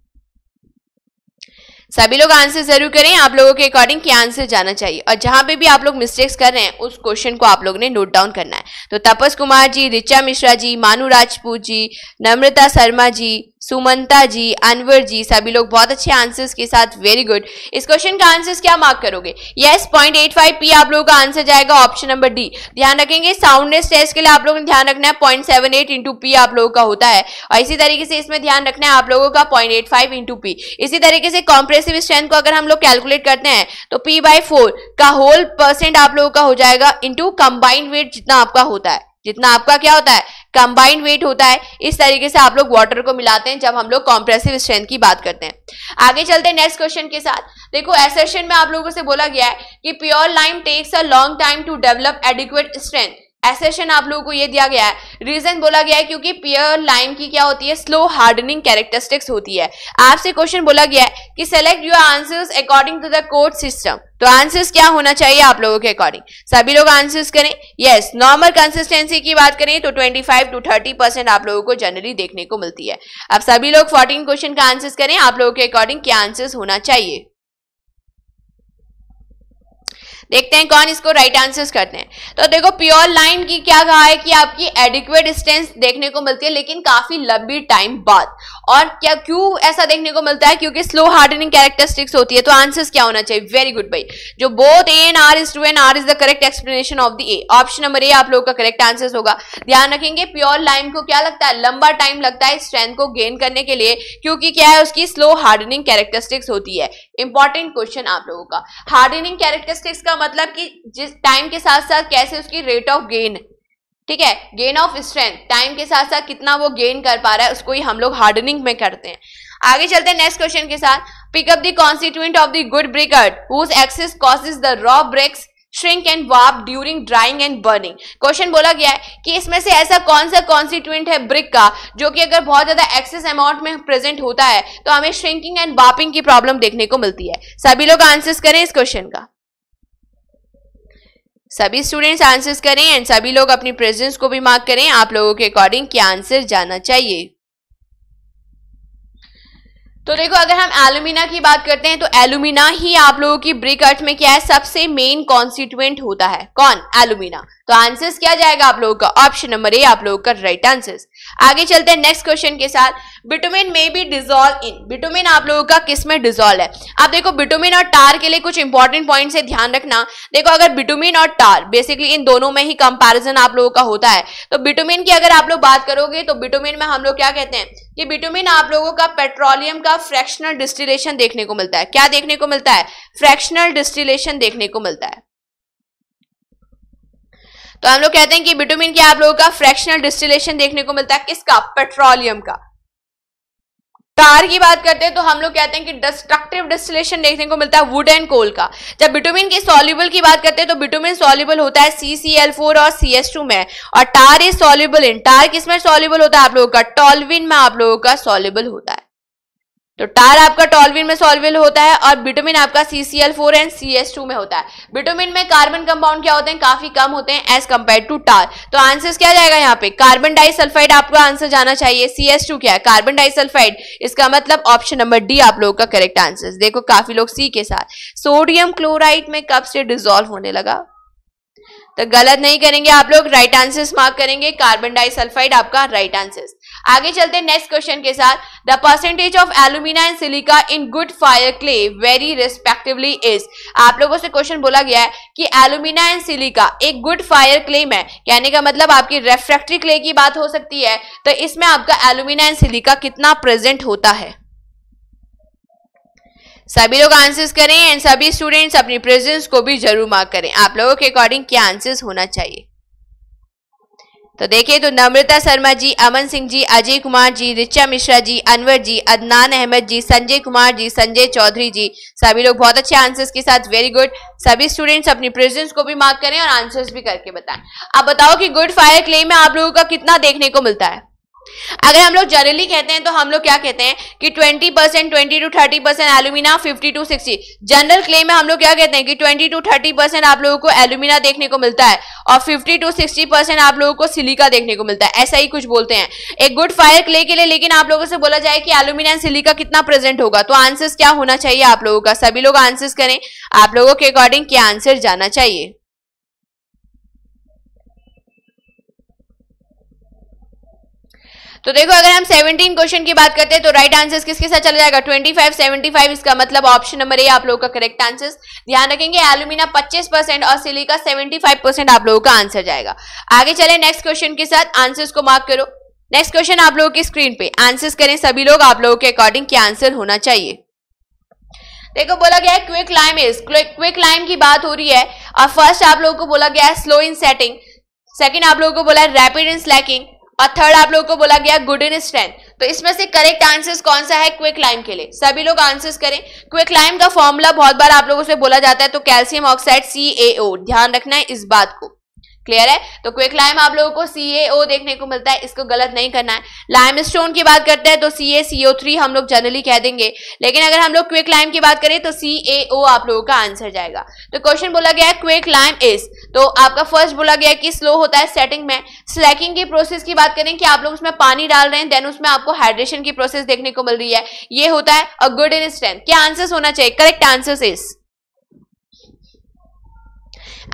सभी लोग आंसर जरूर करें आप लोगों के अकॉर्डिंग क्या आंसर जाना चाहिए और जहां पे भी आप लोग मिस्टेक्स कर रहे हैं उस क्वेश्चन को आप लोग ने नोट डाउन करना है तो तपस कुमार जी रिचा मिश्रा जी मानू राजपूत जी नम्रता शर्मा जी सुमंता जी अनवर जी सभी लोग बहुत अच्छे आंसर्स के साथ वेरी गुड इस क्वेश्चन का आंसर्स क्या मार्क करोगे yes point eight five P आप लोगों का आंसर जाएगा ऑप्शन नंबर डी ध्यान रखेंगे साउंडनेस टेस्ट के लिए आप लोगों ने ध्यान रखना है point seven eight into P आप लोगों का होता है और इसी तरीके से इसमें ध्यान रखना है आप लोगों का point eight five into P इसी तरीके से कॉम्प्रेसिव स्ट्रेंथ को अगर हम लोग कैलकुलेट करते हैं तो पी बाई फोर का होल परसेंट आप लोगों का हो जाएगा इंटू कंबाइंड वेट जितना आपका होता है जितना आपका क्या होता है कंबाइंड वेट होता है इस तरीके से आप लोग वाटर को मिलाते हैं जब हम लोग कॉम्प्रेसिव स्ट्रेंथ की बात करते हैं आगे चलते हैं नेक्स्ट क्वेश्चन के साथ देखो एसेशन में आप लोगों से बोला गया है कि pure lime takes a long time to develop adequate strength assertion आप लोगों को ये दिया गया है रीजन बोला गया है क्योंकि पियर लाइन की क्या होती है स्लो हार्डनिंग कैरेक्टरिस्टिक्स होती है आपसे क्वेश्चन बोला गया है कि select your answers according to the court system तो आंसर्स क्या होना चाहिए आप लोगों के अकॉर्डिंग सभी लोग आंसर्स करें यस नॉर्मल कंसिस्टेंसी की बात करें तो 25 टू थर्टी परसेंट आप लोगों को जनरली देखने को मिलती है अब सभी लोग 14 क्वेश्चन का आंसर्स करें आप लोगों के अकॉर्डिंग क्या आंसर्स होना चाहिए देखते हैं कौन इसको राइट right आंसर्स करते हैं तो देखो प्योर लाइन की क्या कहा है कि आपकी एडिक्वेट डिस्टेंस देखने को मिलती है लेकिन काफी लंबी टाइम बाद और क्या क्यों ऐसा देखने को मिलता है क्योंकि स्लो हार्डनिंग कैरेक्टरिस्टिक्स होती है तो आंसर्स क्या होना चाहिए वेरी गुड भाई जो both A and R is true and R is the correct explanation of the A option number A आप लोगों का करेक्ट आंसर होगा ध्यान रखेंगे प्योर लाइन को क्या लगता है लंबा टाइम लगता है स्ट्रेंथ को गेन करने के लिए क्योंकि क्या है उसकी स्लो हार्डनिंग कैरेक्टरिस्टिक्स होती है इंपॉर्टेंट क्वेश्चन आप लोगों का हार्डनिंग कैरेक्टरिस्टिक्स का मतलब कि जिस टाइम के साथ साथ कैसे उसकी रेट ऑफ गेन ठीक है गेन ऑफ स्ट्रेंथ टाइम के साथ साथ कितना वो गेन कर पा रहा है उसको ही हम लोग हार्डनिंग में करते हैं आगे चलते हैं नेक्स्ट क्वेश्चन के साथ pick up the constituent of the good breaker whose excess the raw bricks shrink and warp during drying and burning question बोला गया है कि इसमें से ऐसा कौन सा कॉन्स्टिट्यूंट है ब्रिक का जो कि अगर बहुत ज्यादा एक्सेस अमाउंट में प्रेजेंट होता है तो हमें श्रिंकिंग एंड वापिंग की प्रॉब्लम देखने को मिलती है सभी लोग आंसर्स करें इस क्वेश्चन का सभी स्टूडेंट्स आंसर्स करें एंड सभी लोग अपनी प्रेजेंस को भी मार्क करें आप लोगों के अकॉर्डिंग क्या आंसर जाना चाहिए तो देखो अगर हम एलुमिना की बात करते हैं तो एलुमिना ही आप लोगों की ब्रिक अर्थ में क्या है सबसे मेन कॉन्स्टिट्यूएंट होता है कौन एलुमिना तो आंसर क्या जाएगा आप लोगों का ऑप्शन नंबर ए आप लोगों का राइट आंसर आगे चलते हैं नेक्स्ट क्वेश्चन के साथ बिटोमिन में बी डिजोल्व इन बिटोमिन आप लोगों का किस में डिजोल्व है आप देखो बिटोमिन और टार के लिए कुछ इंपॉर्टेंट पॉइंट है ध्यान रखना देखो अगर बिटोमिन और टार बेसिकली इन दोनों में ही कंपेरिजन आप लोगों का होता है तो बिटोमिन की अगर आप लोग बात करोगे तो बिटोमिन में हम लोग क्या कहते हैं कि बिटोमिन आप लोगों का पेट्रोलियम का फ्रैक्शनल डिस्टिलेशन देखने को मिलता है क्या देखने को मिलता है फ्रैक्शनल डिस्टिलेशन देखने को मिलता है तो हम लोग कहते हैं कि बिटुमिन के आप लोगों का फ्रैक्शनल डिस्टिलेशन देखने को मिलता है किसका पेट्रोलियम का कार की बात करते हैं तो हम लोग कहते हैं कि डिस्ट्रक्टिव डिस्टिलेशन देखने को मिलता है वुड एंड कोल का जब बिटुमिन के सॉल्यूबल की बात करते हैं तो बिटुमिन सॉल्यूबल होता है सी सी एल फोर और सी एस टू में और टार इज सॉल्यूबल इन टार किसमें सॉल्यूबल होता है आप लोगों का टॉलविन में आप लोगों का सॉल्यूबल होता है तो टार आपका टॉलविन में सॉल्वेल होता है और बिटोमिन आपका सीसीएल फोर एंड टू में होता है बिटोमिन में कार्बन कंपाउंड क्या होते हैं काफी कम होते हैं एज कंपेयर टू टार तो आंसर क्या जाएगा यहाँ पे कार्बन डाइसल्फाइड आपका आंसर जाना चाहिए टू क्या है कार्बन डाइसल्फाइड इसका मतलब ऑप्शन नंबर डी आप लोगों का करेक्ट आंसर देखो काफी लोग सी के साथ सोडियम क्लोराइड में कब से डिजोल्व होने लगा तो गलत नहीं करेंगे आप लोग राइट आंसर्स मार्क करेंगे कार्बन डाइसल्फाइड आपका राइट आंसर्स आगे चलते नेक्स्ट क्वेश्चन के साथ the percentage of alumina and silica in good fire clay vary respectively is आप लोगों से क्वेश्चन बोला गया है कि एल्यूमिना एंड सिलिका एक गुड फायर क्ले में कहने का मतलब आपकी रेफ्रेक्ट्री क्ले की बात हो सकती है तो इसमें आपका एल्यूमिना एंड सिलिका कितना प्रेजेंट होता है सभी लोग आंसर्स करें एंड सभी स्टूडेंट्स अपनी प्रेजेंस को भी जरूर मार्क करें आप लोगों के अकॉर्डिंग क्या आंसर्स होना चाहिए तो देखिए तो नम्रता शर्मा जी अमन सिंह जी अजय कुमार जी रिचा मिश्रा जी अनवर जी अदनान अहमद जी संजय कुमार जी संजय चौधरी जी सभी लोग बहुत अच्छे आंसर्स के साथ वेरी गुड सभी स्टूडेंट्स अपनी प्रेजेंस को भी मार्क करें और आंसर्स भी करके बताएं आप बताओ कि गुड फायर क्लेम में आप लोगों का कितना देखने को मिलता है अगर हम लोग जनरली कहते हैं तो हम लोग क्या कहते हैं कि 20 percent twenty to thirty percent alumina fifty to sixty general claim में हम लोग क्या कहते हैं कि 20 टू 30 परसेंट आप लोगों को एल्यूमिना देखने को मिलता है और 50 टू 60 परसेंट आप लोगों को सिलिका देखने को मिलता है ऐसा ही कुछ बोलते हैं एक गुड फायर क्ले के लिए लेकिन आप लोगों से बोला जाए कि एल्यूमिना एंड सिलिका कितना प्रेजेंट होगा तो आंसर्स क्या होना चाहिए आप लोगों का सभी लोग आंसर्स करें आप लोगों के अकॉर्डिंग क्या आंसर जाना चाहिए तो देखो अगर हम 17 क्वेश्चन की बात करते हैं तो राइट आंसर किसके साथ चला जाएगा 25 75 इसका मतलब ऑप्शन नंबर ए आप लोगों का करेक्ट आंसर ध्यान रखेंगे एल्यूमिना 25 परसेंट और सिलिका 75 परसेंट आप लोगों का आंसर जाएगा आगे चले नेक्स्ट क्वेश्चन के साथ आंसर्स को मार्क करो नेक्स्ट क्वेश्चन आप लोगों की स्क्रीन पे आंसर्स करें सभी लोग आप लोगों के अकॉर्डिंग क्या आंसर होना चाहिए देखो बोला गया है quick lime is quick lime की बात हो रही है और फर्स्ट आप लोगों को बोला गया है स्लो इन सेटिंग सेकेंड आप लोगों को बोला है रैपिड इन स्लैकिंग और थर्ड आप लोगों को बोला गया गुड इन स्ट्रेंथ तो इसमें से करेक्ट आंसर कौन सा है क्विक लाइम के लिए सभी लोग आंसर्स करें क्विक लाइम का फॉर्मूला बहुत बार आप लोगों से बोला जाता है तो कैल्शियम ऑक्साइड सी ध्यान रखना है इस बात को क्लियर है तो क्विक लाइम आप लोगों को सीएओ देखने को मिलता है इसको गलत नहीं करना है लाइम स्टोन की बात करते हैं तो सीए सीओ थ्री हम लोग जनरली कह देंगे लेकिन अगर हम लोग क्विक लाइम की बात करें तो सीएओ आप लोगों का आंसर जाएगा तो क्वेश्चन बोला गया है क्विक लाइम इज तो आपका फर्स्ट बोला गया कि स्लो होता है सेटिंग में स्लैकिंग की प्रोसेस की बात करें कि आप लोग उसमें पानी डाल रहे हैं देन उसमें आपको हाइड्रेशन की प्रोसेस देखने को मिल रही है ये होता है अ गुड इन स्ट्रेंथ क्या आंसर होना चाहिए करेक्ट आंसर इज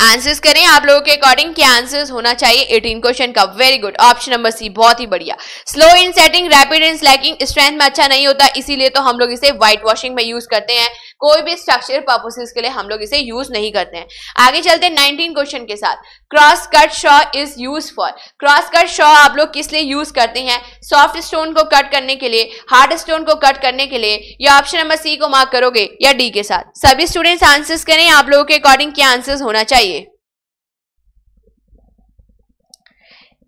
आंसर्स करें आप लोगों के अकॉर्डिंग क्या आंसर्स होना चाहिए 18 क्वेश्चन का very good option number C बहुत ही बढ़िया slow in setting rapid in slaking strength में अच्छा नहीं होता इसीलिए तो हम लोग इसे व्हाइट वॉशिंग में यूज करते हैं कोई भी स्ट्रक्चर पर्पसेस के लिए हम लोग इसे यूज नहीं करते हैं आगे चलते हैं नाइनटीन क्वेश्चन के साथ cross cut saw is use for cross cut saw आप लोग किस लिए यूज करते हैं सॉफ्ट स्टोन को कट करने के लिए हार्ड स्टोन को कट करने के लिए या ऑप्शन नंबर सी को मार्क करोगे या डी के साथ सभी स्टूडेंट्स आंसर्स करें आप लोगों के अकॉर्डिंग क्या आंसर्स होना चाहिए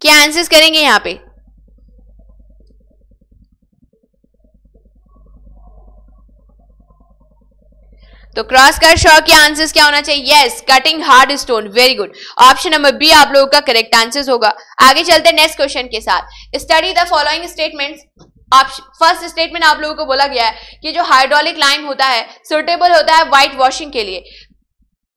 क्या आंसर्स करेंगे यहाँ पे तो क्रॉस कर शॉर्ट के आंसर्स क्या होना चाहिए yes cutting hard stone very good option number B आप लोगों का करेक्ट आंसर होगा आगे चलते हैं नेक्स्ट क्वेश्चन के साथ study the following statement option first statement आप लोगों को बोला गया है कि जो हाइड्रोलिक लाइम होता है सुटेबल होता है व्हाइट वॉशिंग के लिए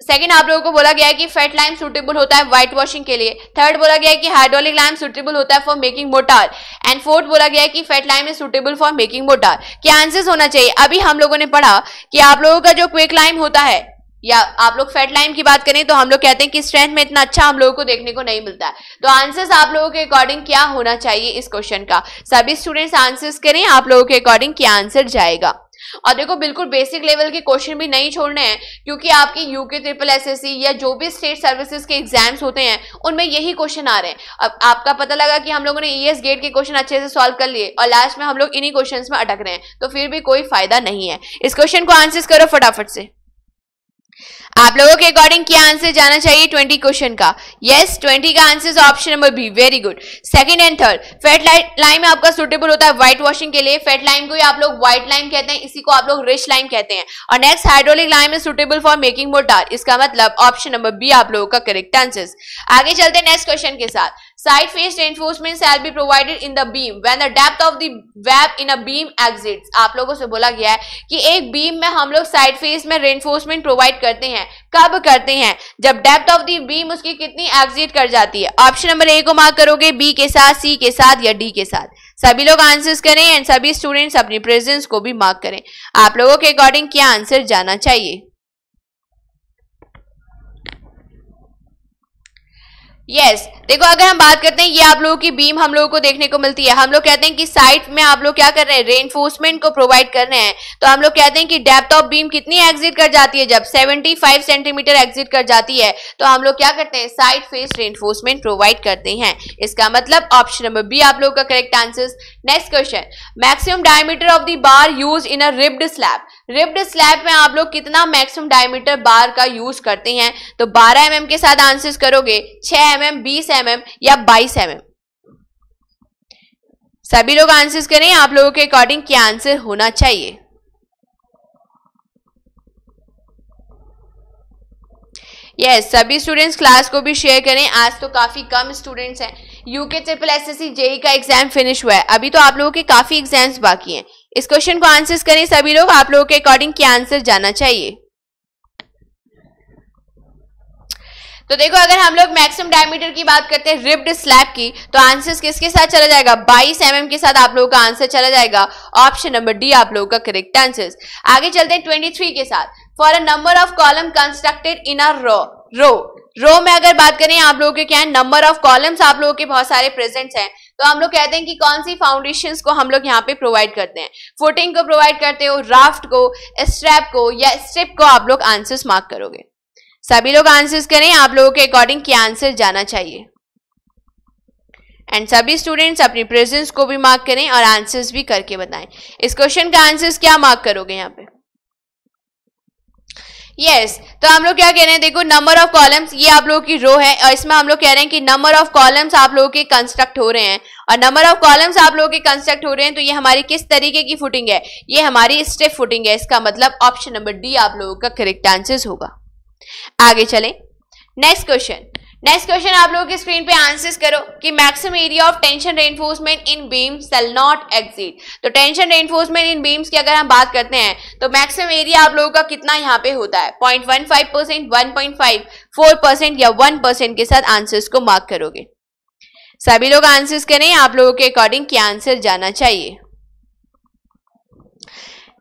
सेकेंड आप लोगों को बोला गया है कि फैट लाइम सुटेबल होता है व्हाइट वॉशिंग के लिए थर्ड बोला गया है कि हाइड्रोलिक लाइम सुटेबल होता है for making mortar and fourth बोला गया है कि fat lime is suitable for making mortar क्या आंसर्स होना चाहिए अभी हम लोगों ने पढ़ा कि आप लोगों का जो क्विक लाइम होता है या आप लोग फैट लाइम की बात करें तो हम लोग कहते हैं कि स्ट्रेंथ में इतना अच्छा हम लोगों को देखने को नहीं मिलता है तो आंसर्स आप लोगों के अकॉर्डिंग क्या होना चाहिए इस क्वेश्चन का सभी स्टूडेंट्स आंसर्स करें आप लोगों के अकॉर्डिंग क्या आंसर जाएगा और देखो बिल्कुल बेसिक लेवल के क्वेश्चन भी नहीं छोड़ने हैं क्योंकि आपके यूके ट्रिपल एसएससी या जो भी स्टेट सर्विसेज के एग्जाम्स होते हैं उनमें यही क्वेश्चन आ रहे हैं अब आपका पता लगा कि हम लोगों ने ईएस e गेट के क्वेश्चन अच्छे से सॉल्व कर लिए और लास्ट में हम लोग इन्हीं क्वेश्चन में अटक रहे हैं तो फिर भी कोई फायदा नहीं है इस क्वेश्चन को आंसर करो फटाफट से आप लोगों के अकॉर्डिंग क्या आंसर जाना चाहिए ट्वेंटी क्वेश्चन का यस yes, ट्वेंटी का answer option number B very good second and third fat lime आपका सुटेबल होता है व्हाइट वॉशिंग के लिए फैट लाइम को ही आप लोग व्हाइट लाइम कहते हैं इसी को आप लोग रिच लाइम कहते हैं और next hydraulic lime is suitable for making mortar इसका मतलब ऑप्शन नंबर बी आप लोगों का करेक्ट आंसर आगे चलते हैं नेक्स्ट क्वेश्चन के साथ Side face reinforcement shall be provided in the beam when the depth of the web in a beam exits. आप लोगों से बोला गया है कि एक बीम में हम लोग साइड फेस में रेनफोर्समेंट प्रोवाइड करते हैं कब करते हैं जब डेप्थ ऑफ द बीम उसकी कितनी एग्जिट कर जाती है ऑप्शन नंबर ए को मार्क करोगे बी के साथ सी के साथ या डी के साथ सभी लोग आंसर्स करें एंड सभी स्टूडेंट्स अपनी प्रेजेंस को भी मार्क करें आप लोगों के अकॉर्डिंग क्या आंसर जाना चाहिए यस yes. देखो अगर हम बात करते हैं ये आप लोगों की बीम हम लोगों को देखने को मिलती है हम लोग कहते हैं कि साइट में आप लोग क्या कर रहे हैं रेनफोर्समेंट को प्रोवाइड कर रहे हैं तो हम लोग कहते हैं कि डेप्थ ऑफ बीम कितनी एग्जिट कर जाती है जब 75 सेंटीमीटर एग्जिट कर जाती है तो हम लोग क्या करते हैं साइड फेस रेनफोर्समेंट प्रोवाइड करते हैं इसका मतलब ऑप्शन नंबर बी आप लोग का correct answer next question maximum diameter of the bar use in a ribbed slab ribbed slab में आप लोग कितना मैक्सिमम डायमीटर बार का यूज करते हैं तो 12 एम mm के साथ आंसर्स करोगे 6 एम एम बीस एम mm एम या 22 एम mm. सभी लोग आंसर करें आप लोगों के अकॉर्डिंग क्या आंसर होना चाहिए यस yes, सभी स्टूडेंट्स क्लास को भी शेयर करें आज तो काफ़ी कम स्टूडेंट्स हैं यूके ट्रिपल एसएससी जेई का एग्जाम फिनिश हुआ है अभी तो आप लोगों के काफ़ी एग्जाम्स बाकी हैं इस क्वेश्चन को आंसर करें सभी लोग आप लोगों के अकॉर्डिंग क्या आंसर जाना चाहिए तो देखो अगर हम लोग मैक्सिमम डायमीटर की बात करते हैं रिब्ड स्लैब की तो आंसर किसके साथ चला जाएगा 22 एम mm के साथ आप लोगों का आंसर चला जाएगा ऑप्शन नंबर डी आप लोगों का करेक्ट आंसर आगे चलते हैं 23 के साथ for a number of column constructed in a row row row में अगर बात करें आप लोगों के क्या है नंबर ऑफ कॉलम्स आप लोगों के बहुत सारे प्रेजेंट्स हैं तो हम लोग कहते हैं कि कौन सी फाउंडेशन को हम लोग यहाँ पे प्रोवाइड करते हैं फुटिंग को प्रोवाइड करते हो राफ्ट को स्ट्रैप को या स्ट्रिप को आप लोग आंसर्स मार्क करोगे सभी लोग आंसर्स करें आप लोगों के अकॉर्डिंग क्या आंसर जाना चाहिए एंड सभी स्टूडेंट्स अपनी प्रेजेंस को भी मार्क करें और आंसर्स भी करके बताएं इस क्वेश्चन का आंसर्स क्या मार्क करोगे यहाँ पे यस yes, तो हम लोग क्या कह रहे हैं देखो नंबर ऑफ कॉलम्स ये आप लोगों की रो है और इसमें हम लोग कह रहे हैं कि नंबर ऑफ कॉलम्स आप लोगों के कंस्ट्रक्ट हो रहे हैं और नंबर ऑफ कॉलम्स आप लोगों के कंस्ट्रक्ट हो रहे हैं तो ये हमारी किस तरीके की फुटिंग है ये हमारी स्टेप फुटिंग है इसका मतलब ऑप्शन नंबर डी आप लोगों का करेक्ट आंसर होगा आगे चले नेक्स्ट क्वेश्चन नेक्स्ट क्वेश्चन आप लोगों की स्क्रीन पे आंसर्स करो कि maximum area of tension reinforcement in beam shall not exceed तो टेंशन रेनफोर्समेंट इन बीम्स की अगर हम बात करते हैं तो मैक्सिमम एरिया आप लोगों का कितना यहाँ पे होता है point one five percent one point five four percent या वन परसेंट के साथ आंसर्स को मार्क करोगे सभी लोग आंसर्स करें आप लोगों के अकॉर्डिंग क्या आंसर जाना चाहिए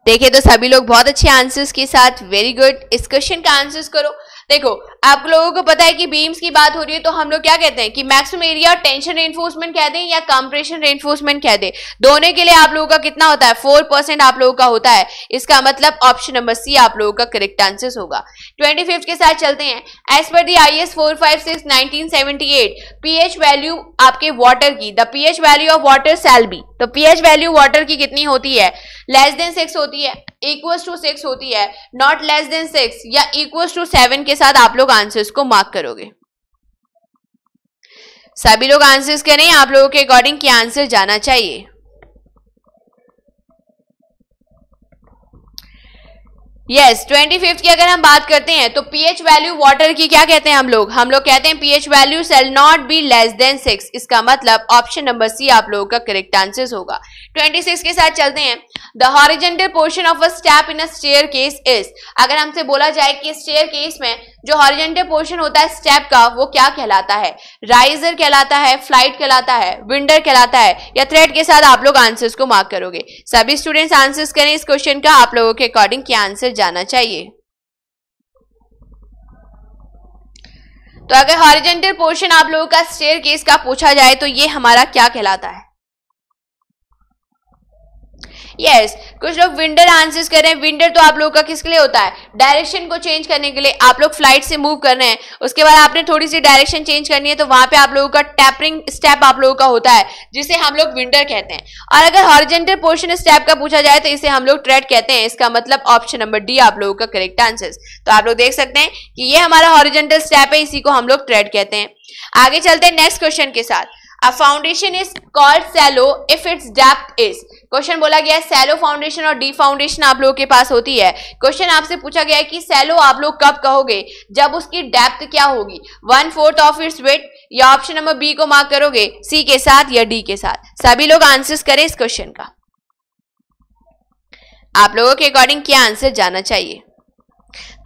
देखिये तो सभी लोग बहुत अच्छे आंसर्स के साथ वेरी गुड इस क्वेश्चन का आंसर्स करो देखो आप लोगों को पता है कि बीम्स की बात हो रही है तो हम लोग क्या कहते हैं कि मैक्सिमम एरिया टेंशन रेनफोर्समेंट कह दें या कंप्रेशन रेनफोर्समेंट कह दें दोनों के लिए आप लोगों का कितना होता है फोर परसेंट आप लोगों का होता है इसका मतलब ऑप्शन नंबर सी आप लोगों का करेक्ट आंसर होगा ट्वेंटी फिफ्थ के साथ चलते हैं as per the I S four five six nineteen seventy eight pH value आपके वाटर की the pH value of water shall be तो पीएच वैल्यू वाटर की कितनी होती है लेस देन सिक्स होती है इक्वल टू सिक्स होती है नॉट लेस देन सिक्स या इक्वल टू सेवन के साथ आप लोग आंसर्स को मार्क करोगे सभी लोग आंसर्स करें आप लोगों के अकॉर्डिंग क्या आंसर जाना चाहिए यस ट्वेंटी फिफ्थ की अगर हम बात करते हैं तो पीएच वैल्यू वाटर की क्या कहते हैं हम लोग हम लोग कहते हैं pH value shall not be less than six इसका मतलब ऑप्शन नंबर सी आप लोगों का करेक्ट आंसर होगा 26 के साथ चलते हैं the horizontal portion of a step in a staircase is अगर हमसे बोला जाए कि स्टेयर केस में जो हॉरिजेंटल पोर्शन होता है स्टेप का वो क्या कहलाता है राइजर कहलाता है फ्लाइट कहलाता है विंडर कहलाता है या थ्रेड के साथ आप लोग आंसर्स को मार्क करोगे सभी स्टूडेंट्स आंसर्स करें इस क्वेश्चन का आप लोगों के अकॉर्डिंग क्या आंसर जाना चाहिए तो अगर हॉरिजेंटल पोर्शन आप लोगों का स्टेयर केस का पूछा जाए तो ये हमारा क्या कहलाता है यस कुछ लोग विंडर आंसर कर रहे हैं विंडर तो आप लोगों का किसके लिए होता है डायरेक्शन को चेंज करने के लिए आप लोग फ्लाइट से मूव कर रहे हैं उसके बाद आपने थोड़ी सी डायरेक्शन चेंज करनी है तो वहां पे आप लोगों का टैपरिंग स्टेप आप लोगों का होता है जिसे हम लोग विंडर कहते हैं और अगर हॉरिजेंटल पोर्शन स्टेप का पूछा जाए तो इसे हम लोग ट्रेड कहते हैं इसका मतलब ऑप्शन नंबर डी आप लोगों का करेक्ट आंसर तो आप लोग देख सकते हैं कि ये हमारा हॉरिजेंटल स्टेप है इसी को हम लोग ट्रेड कहते हैं आगे चलते हैं नेक्स्ट क्वेश्चन के साथ foundation is called shallow if its depth is question बोला गया है सैलो फाउंडेशन और डी फाउंडेशन आप लोगों के पास होती है क्वेश्चन आपसे पूछा गया है कि सैलो आप लोग कब कहोगे जब उसकी डेप्थ क्या होगी one fourth of its width या ऑप्शन नंबर बी को मार्क करोगे सी के साथ या डी के साथ सभी लोग आंसर करें इस क्वेश्चन का आप लोगों के अकॉर्डिंग क्या आंसर जाना चाहिए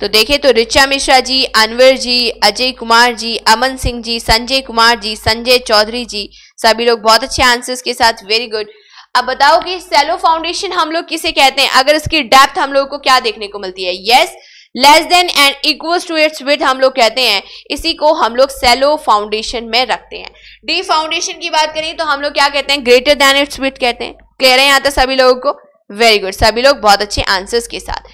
तो देखें तो रिचा मिश्रा जी अनवर जी अजय कुमार जी अमन सिंह जी संजय कुमार जी संजय चौधरी जी सभी लोग बहुत अच्छे आंसर्स के साथ वेरी गुड अब बताओ कि सेलो फाउंडेशन हम लोग किसे कहते हैं अगर इसकी डेप्थ हम लोग को क्या देखने को मिलती है yes less than and equal to its width हम लोग कहते हैं इसी को हम लोग सेलो फाउंडेशन में रखते हैं डी फाउंडेशन की बात करें तो हम लोग क्या कहते हैं ग्रेटर देन इट्स विथ कहते हैं रहे हैं यहाँ तक सभी लोगों को वेरी गुड सभी लोग बहुत अच्छे आंसर्स के साथ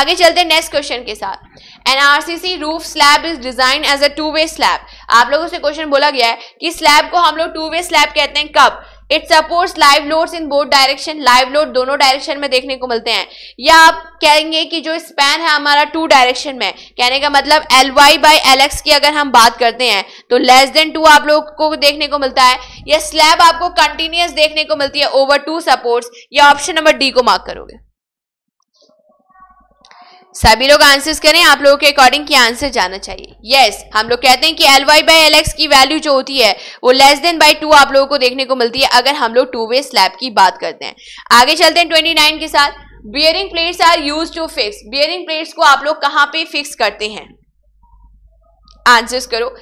आगे चलते हैं नेक्स्ट क्वेश्चन के साथ an RCC roof slab is design as a two way slab आप लोगों से क्वेश्चन बोला गया है कि स्लैब को हम लोग टू वे स्लैब कहते हैं कब it supports live loads in both direction live load दोनों डायरेक्शन में देखने को मिलते हैं या आप कहेंगे कि जो स्पैन है हमारा टू डायरेक्शन में कहने का मतलब L Y by L X की अगर हम बात करते हैं तो लेस देन टू आप लोग को देखने को मिलता है या स्लैब आपको कंटिन्यूस देखने को मिलती है ओवर टू सपोर्ट्स या ऑप्शन नंबर डी को मार्क करोगे सभी लोग आंसर्स करें आप लोगों के अकॉर्डिंग की आंसर जाना चाहिए यस yes, हम लोग कहते हैं कि L Y by L X की वैल्यू जो होती है वो लेस देन बाई टू आप लोगों को देखने को मिलती है अगर हम लोग टू वे स्लैब की बात करते हैं आगे चलते हैं ट्वेंटी नाइन के साथ bearing plates are use to fix bearing plates को आप लोग कहाँ पे फिक्स करते हैं आंसर्स करो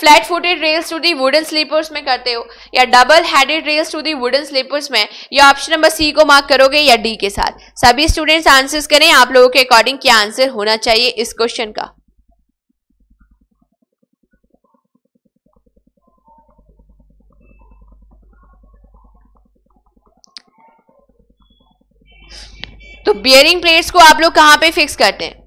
flat footed rails to the wooden sleepers में करते हो या double headed rails to the wooden sleepers में या ऑप्शन नंबर सी को मार्क करोगे या डी के साथ सभी स्टूडेंट्स आंसर्स करें आप लोगों के अकॉर्डिंग क्या आंसर होना चाहिए इस क्वेश्चन का तो बियरिंग प्लेट्स को आप लोग कहाँ पे फिक्स करते हैं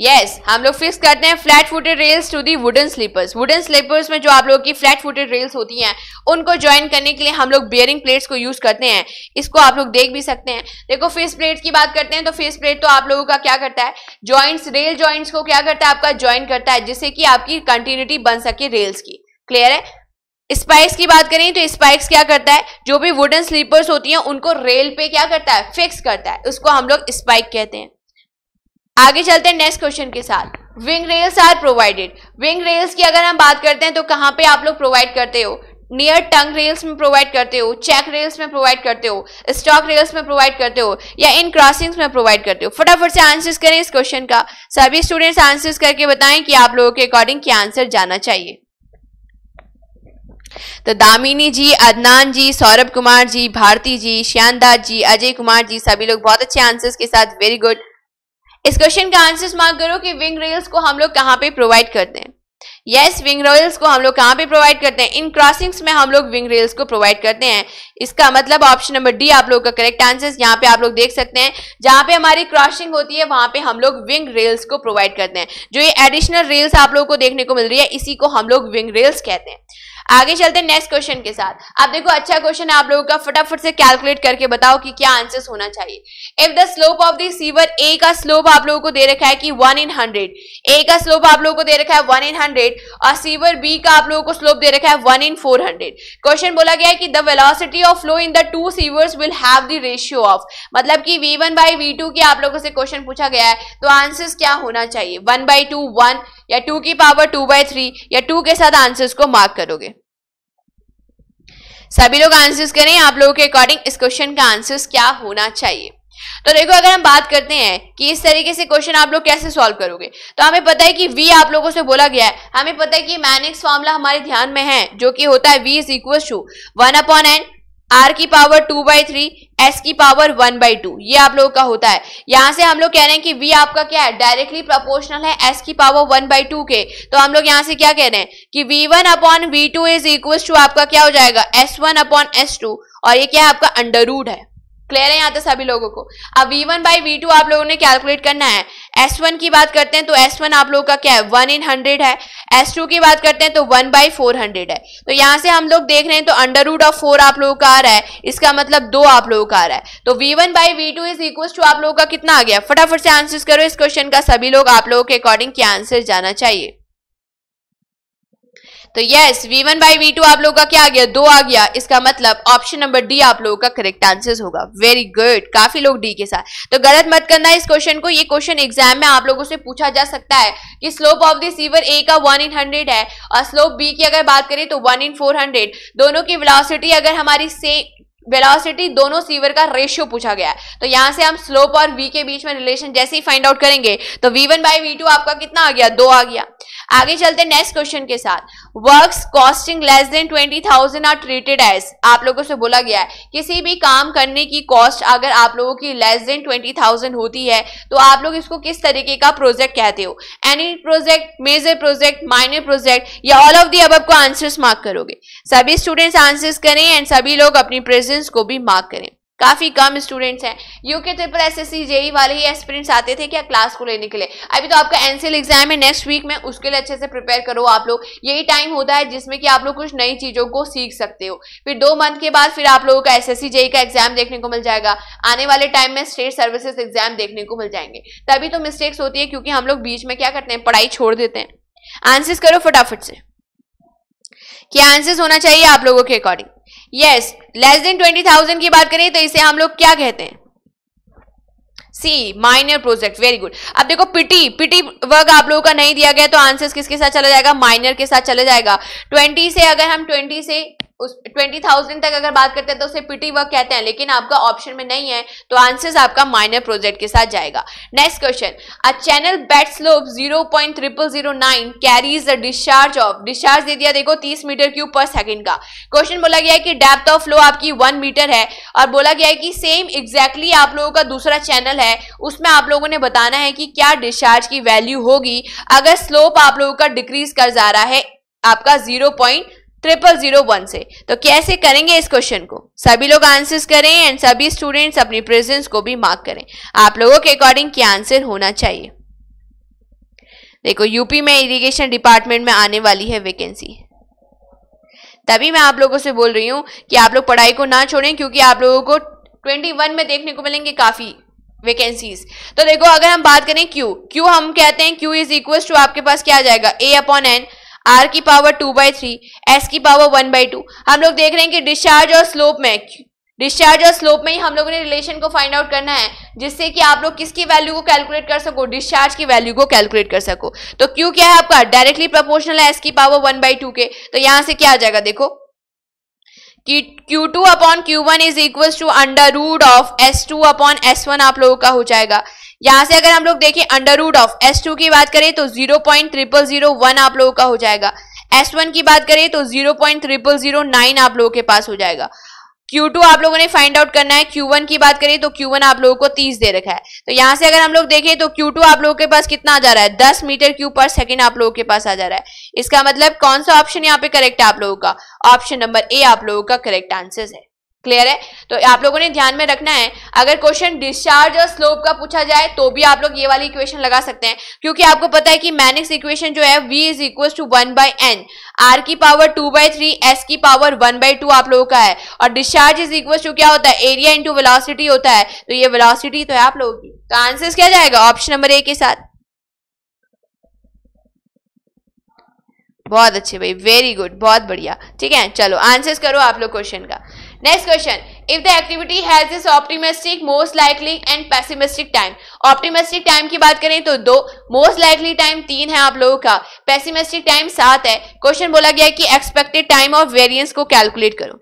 यस हम लोग फिक्स करते हैं flat footed rails to the wooden sleepers wooden sleepers में जो आप लोगों की फ्लैट फुटेड रेल्स होती हैं उनको ज्वाइन करने के लिए हम लोग बियरिंग प्लेट्स को यूज करते हैं इसको आप लोग देख भी सकते हैं देखो फेस प्लेट की बात करते हैं तो फेस प्लेट तो आप लोगों का क्या करता है ज्वाइंट्स रेल ज्वाइंट्स को क्या करता है आपका ज्वाइन करता है जिससे कि आपकी कंटिन्यूटी बन सके रेल्स की क्लियर है स्पाइक्स की बात करें तो स्पाइक्स क्या करता है जो भी वुडन स्लीपर्स होती हैं उनको रेल पे क्या करता है फिक्स करता है उसको हम लोग स्पाइक कहते हैं आगे चलते हैं नेक्स्ट क्वेश्चन के साथ wing rails are provided wing rails की अगर हम बात करते हैं तो कहाँ पे आप लोग प्रोवाइड करते हो नियर टंग रेल्स में प्रोवाइड करते हो चेक रेल्स में प्रोवाइड करते हो स्टॉक रेल्स में प्रोवाइड करते हो या इन क्रॉसिंग्स में प्रोवाइड करते हो फटाफट से आंसर्स करें इस क्वेश्चन का सभी स्टूडेंट्स आंसर्स करके बताएं कि आप लोगों के अकॉर्डिंग क्या आंसर जाना चाहिए तो दामिनी जी अदनान जी सौरभ कुमार जी भारती जी श्यानदास जी अजय कुमार जी सभी लोग बहुत अच्छे आंसर्स के साथ वेरी गुड इस क्वेश्चन का आंसर मार्क करो कि विंग रेल्स को हम लोग कहाँ पे प्रोवाइड करते हैं यस yes, विंग रेल्स को हम लोग कहाँ पे प्रोवाइड करते हैं इन क्रॉसिंग्स में हम लोग विंग रेल्स को प्रोवाइड करते हैं इसका मतलब ऑप्शन नंबर डी आप लोग का करेक्ट आंसर यहाँ पे आप लोग देख सकते हैं जहाँ पे हमारी क्रॉसिंग होती है वहां पे हम लोग विंग रेल्स को प्रोवाइड करते हैं जो ये एडिशनल रेल्स आप लोग को देखने को मिल रही है इसी को हम लोग विंग रेल्स कहते हैं आगे चलते नेक्स्ट क्वेश्चन के साथ आप देखो अच्छा क्वेश्चन है आप लोगों का फटाफट से कैलकुलेट करके बताओ कि क्या आंसर होना चाहिए if the slope of sewer A का स्लोप आप लोगों को दे रखा है कि वन इन हंड्रेड ए का स्लोप आप लोगों को दे रखा है वन इन हंड्रेड और सीवर बी का आप लोगों को स्लोप दे रखा है one in four hundred question बोला गया है कि the velocity of flow in the two sewers will have the ratio of मतलब कि V one by V two की आप लोगों से क्वेश्चन पूछा गया है तो आंसर क्या होना चाहिए वन बाई टू वन या टू की पावर टू बाई थ्री या टू के साथ आंसर्स को मार्क करोगे सभी लोग आंसर्स करें आप लोगों के अकॉर्डिंग इस क्वेश्चन का आंसर्स क्या होना चाहिए तो देखो अगर हम बात करते हैं कि इस तरीके से क्वेश्चन आप लोग कैसे सॉल्व करोगे तो हमें पता है कि वी आप लोगों से बोला गया है हमें पता है कि मैनिक्स फॉर्मुला हमारे ध्यान में है जो कि होता है V is equal to one upon N R की power two by three S की पावर वन बाई टू ये आप लोगों का होता है यहां से हम लोग कह रहे हैं कि वी आपका क्या है डायरेक्टली प्रोपोर्शनल है एस की पावर वन बाई टू के तो हम लोग यहां से क्या कह रहे हैं कि V one upon V two is equal to आपका क्या हो जाएगा S one upon S two और ये क्या है आपका अंडर रूड है क्लियर है यहाँ तक सभी लोगों को अब V one by V two आप लोगों ने कैलकुलेट करना है एस वन की बात करते हैं तो एस वन आप लोगों का क्या है वन इन हंड्रेड है एस टू की बात करते हैं तो वन बाई फोर हंड्रेड है तो यहाँ से हम लोग देख रहे हैं तो अंडर रूट ऑफ फोर आप लोगों का आ रहा है इसका मतलब दो आप लोगों का आ रहा है तो V one by V two is equal to आप लोगों का कितना आ गया फटाफट से आंसर करो इस क्वेश्चन का सभी लोग आप लोगों के अकॉर्डिंग क्या आंसर जाना चाहिए तो yes V one by V two आप लोगों का क्या आ गया दो आ गया इसका मतलब ऑप्शन नंबर डी आप लोगों का करेक्ट आंसर होगा वेरी गुड काफी लोग डी के साथ तो गलत मत करना इस क्वेश्चन को ये क्वेश्चन एग्जाम में आप लोगों से पूछा जा सकता है कि स्लोप ऑफ द ए का वन इन हंड्रेड है और स्लोप बी की अगर बात करें तो वन इन फोर हंड्रेड दोनों की विलासिटी अगर हमारी सेम वेलोसिटी दोनों सीवर का रेशियो पूछा गया है तो यहां से हम स्लोप और वी के बीच में रिलेशन जैसे ही फाइंड आउट करेंगे तो V one by V two आपका कितना आ गया दो आ गया आगे चलते नेक्स्ट क्वेश्चन के साथ works costing less than twenty thousand are treated as आप लोगों से बोला गया है किसी भी काम करने की कॉस्ट अगर आप लोगों की लेस देन ट्वेंटी थाउजेंड होती है तो आप लोग इसको किस तरीके का प्रोजेक्ट कहते हो any project major project minor project या ऑल ऑफ दी अब आपको आंसर्स मार्क करोगे सभी स्टूडेंट्स आंसर्स करें एंड सभी लोग अपनी प्रेजेंस को भी मार्क करें काफ़ी कम स्टूडेंट्स हैं UK triple S S C JE वाले ही एस्पिरेंट्स आते थे क्या क्लास को लेने के लिए अभी तो आपका एनसीएल एग्जाम है नेक्स्ट वीक में उसके लिए अच्छे से प्रिपेयर करो आप लोग यही टाइम होता है जिसमें कि आप लोग कुछ नई चीज़ों को सीख सकते हो फिर दो मंथ के बाद फिर आप लोगों e का एस एस सी जेई का एग्जाम देखने को मिल जाएगा आने वाले टाइम में स्टेट सर्विसेज एग्जाम देखने को मिल जाएंगे तभी तो मिस्टेक्स होती है क्योंकि हम लोग बीच में क्या करते हैं पढ़ाई छोड़ देते हैं आंसर्स करो फटाफट से क्या आंसर्स होना चाहिए आप लोगों के according yes less than twenty thousand की बात करें तो इसे हम लोग क्या कहते हैं C minor project very good अब देखो पिटी पिटी वर्ग आप लोगों का नहीं दिया गया तो आंसर किसके साथ चला जाएगा माइनर के साथ चला जाएगा ट्वेंटी से अगर हम ट्वेंटी से उस ट्वेंटी थाउजेंड तक अगर बात करते हैं तो उसे पीटी वर्क कहते हैं लेकिन आपका ऑप्शन में नहीं है तो आंसर आपका माइनर प्रोजेक्ट के साथ जाएगा next question a channel bed slope zero point triple zero nine carries the discharge of discharge दे दिया देखो तीस मीटर क्यूब पर सेकेंड का क्वेश्चन बोला गया है कि डेप्थ ऑफ फ्लो आपकी वन मीटर है और बोला गया है कि सेम एग्जैक्टली exactly आप लोगों का दूसरा चैनल है उसमें आप लोगों ने बताना है कि क्या डिस्चार्ज की वैल्यू होगी अगर स्लोप आप लोगों का डिक्रीज कर जा रहा है आपका zero point triple zero one से तो कैसे करेंगे इस क्वेश्चन को सभी लोग आंसर्स करें एंड सभी स्टूडेंट्स अपनी प्रेजेंस को भी मार्क करें आप लोगों के अकॉर्डिंग क्या आंसर होना चाहिए देखो यूपी में इरिगेशन डिपार्टमेंट में आने वाली है वैकेंसी तभी मैं आप लोगों से बोल रही हूँ कि आप लोग पढ़ाई को ना छोड़ें क्योंकि आप लोगों को ट्वेंटी वन में देखने को मिलेंगे काफ़ी वैकेंसीज तो देखो अगर हम बात करें क्यू क्यू हम कहते हैं क्यू इज इक्वल टू आपके पास क्या आ जाएगा ए अपॉन एन आर की power two by three S की पावर वन बाई टू हम लोग देख रहे हैं कि डिस्चार्ज और स्लोप में डिस्चार्ज और स्लोप में ही हम लोगों ने रिलेशन को फाइंड आउट करना है जिससे कि आप लोग किसकी वैल्यू को कैलकुलेट कर सको डिस्चार्ज की वैल्यू को कैलकुलेट कर सको तो क्यू क्या है आपका डायरेक्टली प्रपोर्शनल है एस की पावर वन बाई टू के तो यहां से क्या आ जाएगा देखो कि Q2 upon Q one is equal to under root of S two upon S one आप लोगों का हो जाएगा यहां से अगर हम लोग देखें under root of S two की बात करें तो zero point triple zero one आप लोगों का हो जाएगा एस वन की बात करें तो zero point triple zero nine आप लोगों के पास हो जाएगा Q2 आप लोगों ने फाइंड आउट करना है Q1 की बात करें तो Q1 आप लोगों को 30 दे रखा है तो यहां से अगर हम लोग देखें तो Q2 आप लोगों के पास कितना आ जा रहा है 10 मीटर क्यूब पर सेकेंड आप लोगों के पास आ जा रहा है इसका मतलब कौन सा ऑप्शन यहाँ पे करेक्ट है आप लोगों का ऑप्शन नंबर ए आप लोगों का करेक्ट आंसर है क्लियर है तो आप लोगों ने ध्यान में रखना है अगर क्वेश्चन डिस्चार्ज और स्लोप का पूछा जाए तो भी आप लोग ये वाली इक्वेशन लगा सकते हैं क्योंकि आपको पता है कि मैनिक्स इक्वेशन जो है v is equal to one by N R की power two by three S की पावर वन बाई टू आप लोगों का है और डिस्चार्ज इज इक्वल टू क्या होता है एरिया इंटू वेलासिटी होता है तो ये वेलासिटी तो है आप लोगों की तो आंसर क्या जाएगा ऑप्शन नंबर ए के साथ बहुत अच्छे भाई वेरी गुड बहुत बढ़िया ठीक है चलो आंसर्स करो आप लोग क्वेश्चन का next question if the activity has this optimistic most likely and pessimistic time optimistic time की बात करें तो दो मोस्ट लाइकली टाइम तीन है आप लोगों का पैसिमिस्टिक टाइम सात है क्वेश्चन बोला गया है कि एक्सपेक्टेड टाइम ऑफ वेरियंस को कैलकुलेट करो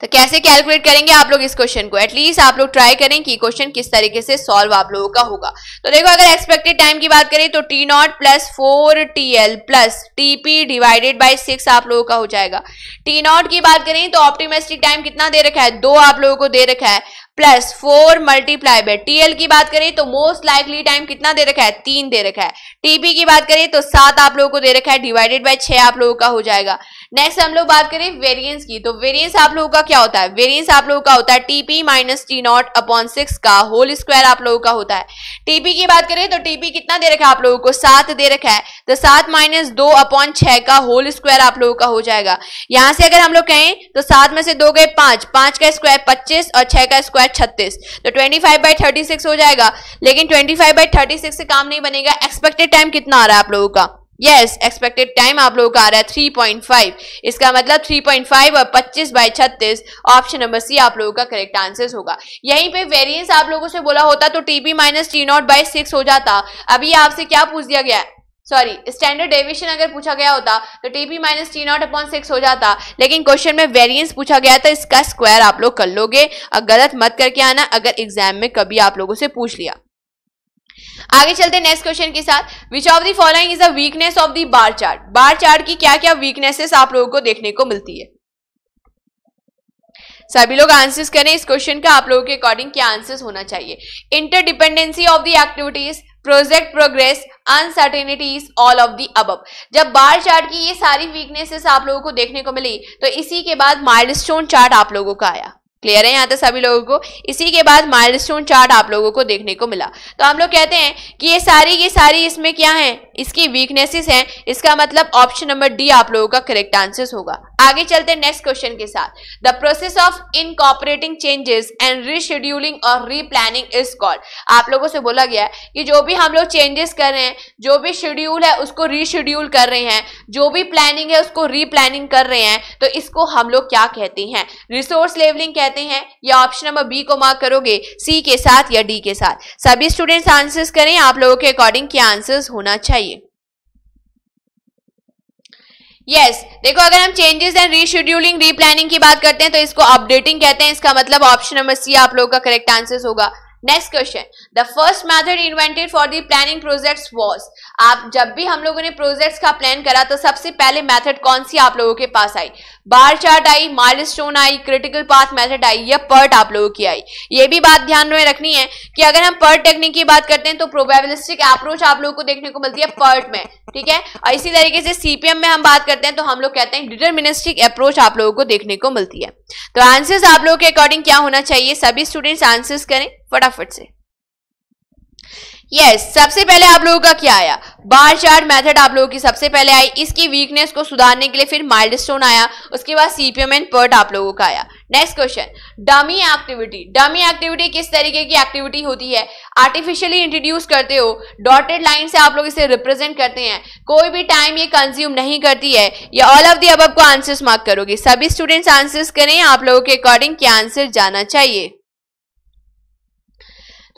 तो कैसे कैलकुलेट करेंगे आप लोग इस क्वेश्चन को एटलीस्ट आप लोग ट्राई करें कि क्वेश्चन किस तरीके से सॉल्व आप लोगों का होगा तो देखो अगर एक्सपेक्टेड टाइम की बात करें तो T naught plus four T L plus TP divided by six आप लोगों का हो जाएगा टी नॉट की बात करें तो ऑप्टिमिस्टिक टाइम कितना दे रखा है दो आप लोगों को दे रखा है plus four multiply by TL की बात करें तो मोस्ट लाइकली टाइम कितना दे रखा है तीन दे रखा है टीपी की बात करें तो सात आप लोगों को दे रखा है डिवाइडेड बाय छह आप लोगों का हो जाएगा नेक्स्ट हम लोग बात करें वेरियंस की तो वेरियंस आप लोगों का क्या होता है वेरिएंस आप लोगों का होता है TP minus T naught upon six का होल स्क्वायर आप लोगों का होता है टीपी की बात करें तो टीपी कितना दे रखा है आप लोगों को सात दे रखा है तो सात माइनस दो अपॉन छह का होल स्क्वायर आप लोगों का हो जाएगा यहां से अगर हम लोग कहें तो सात में से दो गए पांच पांच का स्क्वायर पच्चीस और छह का स्क्वायर स्क्वायर छत्तीस तो twenty five by thirty six हो जाएगा लेकिन twenty five by thirty six से काम नहीं बनेगा एक्सपेक्टेड टाइम कितना आ रहा है आप लोगों का यस एक्सपेक्टेड टाइम आप लोगों का आ रहा है थ्री पॉइंट फाइव इसका मतलब थ्री पॉइंट फाइव और पच्चीस बाई छत्तीस ऑप्शन नंबर सी आप लोगों का करेक्ट आंसर होगा यहीं पे वेरिएंस आप लोगों से बोला होता तो TB minus T naught by six हो जाता अभी आपसे क्या पूछ दिया गया है सॉरी स्टैंडर्ड डेविएशन अगर पूछा गया होता तो TP minus T naught upon six हो जाता लेकिन क्वेश्चन में वेरिएंस पूछा गया था इसका स्क्वायर आप लोग कर लोगे और गलत मत करके आना अगर एग्जाम में कभी आप लोगों से पूछ लिया आगे चलते नेक्स्ट क्वेश्चन के साथ which of the following is a weakness of the bar chart bar chart की क्या क्या वीकनेसेस आप लोगों को देखने को मिलती है सभी लोग आंसर्स करें इस क्वेश्चन का आप लोगों के अकॉर्डिंग क्या आंसर्स होना चाहिए interdependency of the activities project progress uncertainties all of the अब जब बार चार्ट की ये सारी वीकनेसेस आप लोगों को देखने को मिली तो इसी के बाद स्टोन चार्ट आप लोगों का आया क्लियर है यहाँ तक सभी लोगों को इसी के बाद माइलस्टोन चार्ट आप लोगों को देखने को मिला तो हम लोग कहते हैं कि ये सारी ये सारी इसमें क्या है इसकी वीकनेसेस हैं इसका मतलब ऑप्शन नंबर डी आप लोगों का करेक्ट आंसर होगा आगे चलते हैं नेक्स्ट क्वेश्चन के साथ the process of incorporating changes and rescheduling और रीप्लानिंग इज कॉल्ड आप लोगों से बोला गया है कि जो भी हम लोग चेंजेस कर रहे हैं जो भी शेड्यूल है उसको रीशेड्यूल कर रहे हैं जो भी प्लानिंग है उसको रीप्लानिंग कर रहे हैं तो इसको हम लोग क्या कहते हैं रिसोर्स लेवलिंग कहते कहते हैं या ऑप्शन नंबर बी को मार्क करोगे सी के साथ या डी के साथ सभी स्टूडेंट्स आंसर्स करें आप लोगों के अकॉर्डिंग क्या आंसर्स होना चाहिए यस yes, देखो अगर हम चेंजेस एंड रीशेड्यूलिंग रीप्लानिंग की बात करते हैं तो इसको अपडेटिंग कहते हैं इसका मतलब ऑप्शन नंबर सी आप लोगों का करेक्ट आंसर होगा next question the first method invented for the planning projects was आप जब भी हम लोगों ने प्रोजेक्ट्स का प्लान करा तो सबसे पहले मेथड कौन सी आप लोगों के पास I bar chart I milestone I critical path method I या पर्ट आप लोगों की आई ये भी बात ध्यान में रखनी है कि अगर हम पर्ट टेक्निक की बात करते हैं तो प्रोबेबिलिस्टिक अप्रोच आप लोगों को देखने को मिलती है पर्ट में ठीक है और इसी तरीके से सीपीएम में हम बात करते हैं तो हम लोग कहते हैं डिटर्मिनिस्टिक अप्रोच आप लोगों को देखने को मिलती है तो आंसर्स आप लोगों के अकॉर्डिंग क्या होना चाहिए सभी स्टूडेंट्स आंसर्स करें फटाफट से यस yes, सबसे पहले आप लोगों का क्या आया बार चार्ट मेथड आप लोगों की सबसे पहले आई इसकी वीकनेस को सुधारने के लिए फिर माइल्ड स्टोन आया उसके बाद सीपीएम एंड पर्ट आप लोगों का आया next question dummy activity dummy activity किस तरीके की एक्टिविटी होती है आर्टिफिशियली इंट्रोड्यूस करते हो डॉटेड लाइन से आप लोग इसे रिप्रेजेंट करते हैं कोई भी टाइम ये कंज्यूम नहीं करती है या ऑल ऑफ दी अब आपको आंसर्स मार्क करोगे सभी स्टूडेंट्स आंसर्स करें आप लोगों के अकॉर्डिंग क्या आंसर जाना चाहिए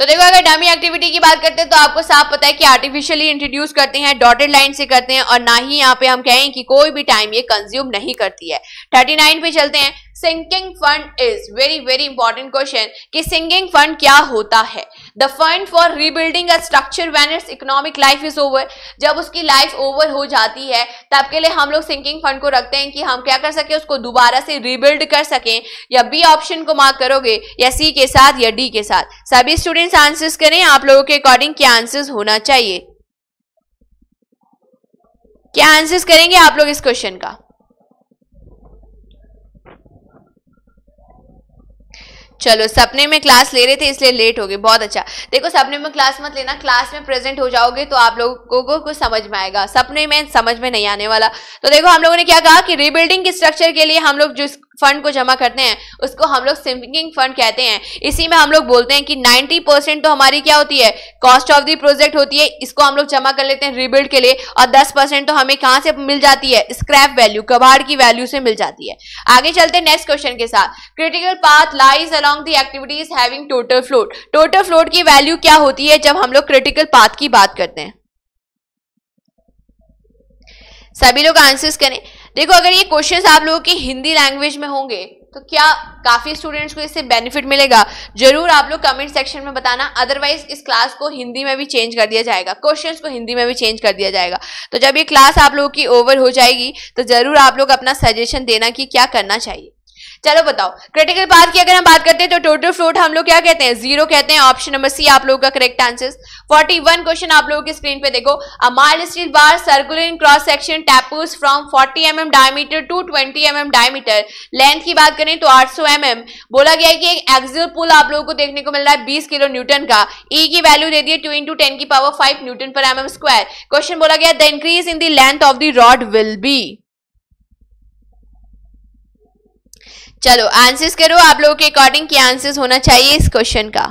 तो देखो अगर डमी एक्टिविटी की बात करते हैं तो आपको साफ पता है कि आर्टिफिशियली इंट्रोड्यूस करते हैं डॉटेड लाइन से करते हैं और ना ही यहाँ पे हम कहें कि कोई भी टाइम ये कंज्यूम नहीं करती है थर्टी नाइन पे चलते हैं sinking fund is very very important question कि सिंकिंग फंड क्या होता है the fund for rebuilding a structure when its economic life is over जब उसकी लाइफ ओवर हो जाती है तब के लिए हम लोग सिंकिंग फंड को रखते हैं कि हम क्या कर सकें उसको दोबारा से रिबिल्ड कर सकें या बी ऑप्शन को मार्क करोगे या सी के साथ या डी के साथ सभी स्टूडेंट्स आंसर्स करें आप लोगों के अकॉर्डिंग क्या आंसर्स होना चाहिए क्या आंसर्स करेंगे आप लोग इस क्वेश्चन का चलो सपने में क्लास ले रहे थे इसलिए लेट हो गए बहुत अच्छा देखो सपने में क्लास मत लेना क्लास में प्रेजेंट हो जाओगे तो आप लोगों को कुछ समझ में आएगा सपने में समझ में नहीं आने वाला तो देखो हम लोगों ने क्या कहा कि रिबिल्डिंग के स्ट्रक्चर के लिए हम लोग जिस फंड को जमा करते हैं उसको हम लोग सिंकिंग फंड कहते हैं इसी में हम लोग बोलते हैं कि 90 परसेंट तो हमारी क्या होती है कॉस्ट ऑफ दी प्रोजेक्ट होती है इसको हम लोग जमा कर लेते हैं रिबिल्ड के लिए और 10 परसेंट तो हमें कहाँ से मिल जाती है स्क्रैप वैल्यू कबाड़ की वैल्यू से मिल जाती है आगे चलते हैं नेक्स्ट क्वेश्चन के साथ critical path lies along the activities having total float total float की वैल्यू क्या होती है जब हम लोग क्रिटिकल पाथ की बात करते हैं सभी लोग आंसर्स करें देखो अगर ये क्वेश्चन आप लोगों की हिंदी लैंग्वेज में होंगे तो क्या काफ़ी स्टूडेंट्स को इससे बेनिफिट मिलेगा जरूर आप लोग कमेंट सेक्शन में बताना अदरवाइज इस क्लास को हिंदी में भी चेंज कर दिया जाएगा क्वेश्चंस को हिंदी में भी चेंज कर दिया जाएगा तो जब ये क्लास आप लोगों की ओवर हो जाएगी तो ज़रूर आप लोग अपना सजेशन देना कि क्या करना चाहिए चलो बताओ क्रिटिकल पाथ की अगर हम बात करते हैं तो टोटल फ्लोट हम लोग क्या कहते हैं जीरो कहते हैं ऑप्शन नंबर सी आप लोगों का करेक्ट आंसर 41 क्वेश्चन आप लोगों की स्क्रीन पे देखो a mild steel bar circular in cross section tapers from 40 M M diameter to 20 M M diameter length की बात करें तो 800 एम mm. बोला गया है कि एक एक्सल पुल आप लोगों को देखने को मिल रहा है बीस किलो न्यूटन का ई e की वैल्यू दे दी है टू इंटू टेन की पावर फाइव न्यूटन पर एम एम स्क्वायर क्वेश्चन बोला गया the increase in the length of the rod will be चलो आंसर्स करो आप लोगों के अकॉर्डिंग क्या आंसर्स होना चाहिए इस क्वेश्चन का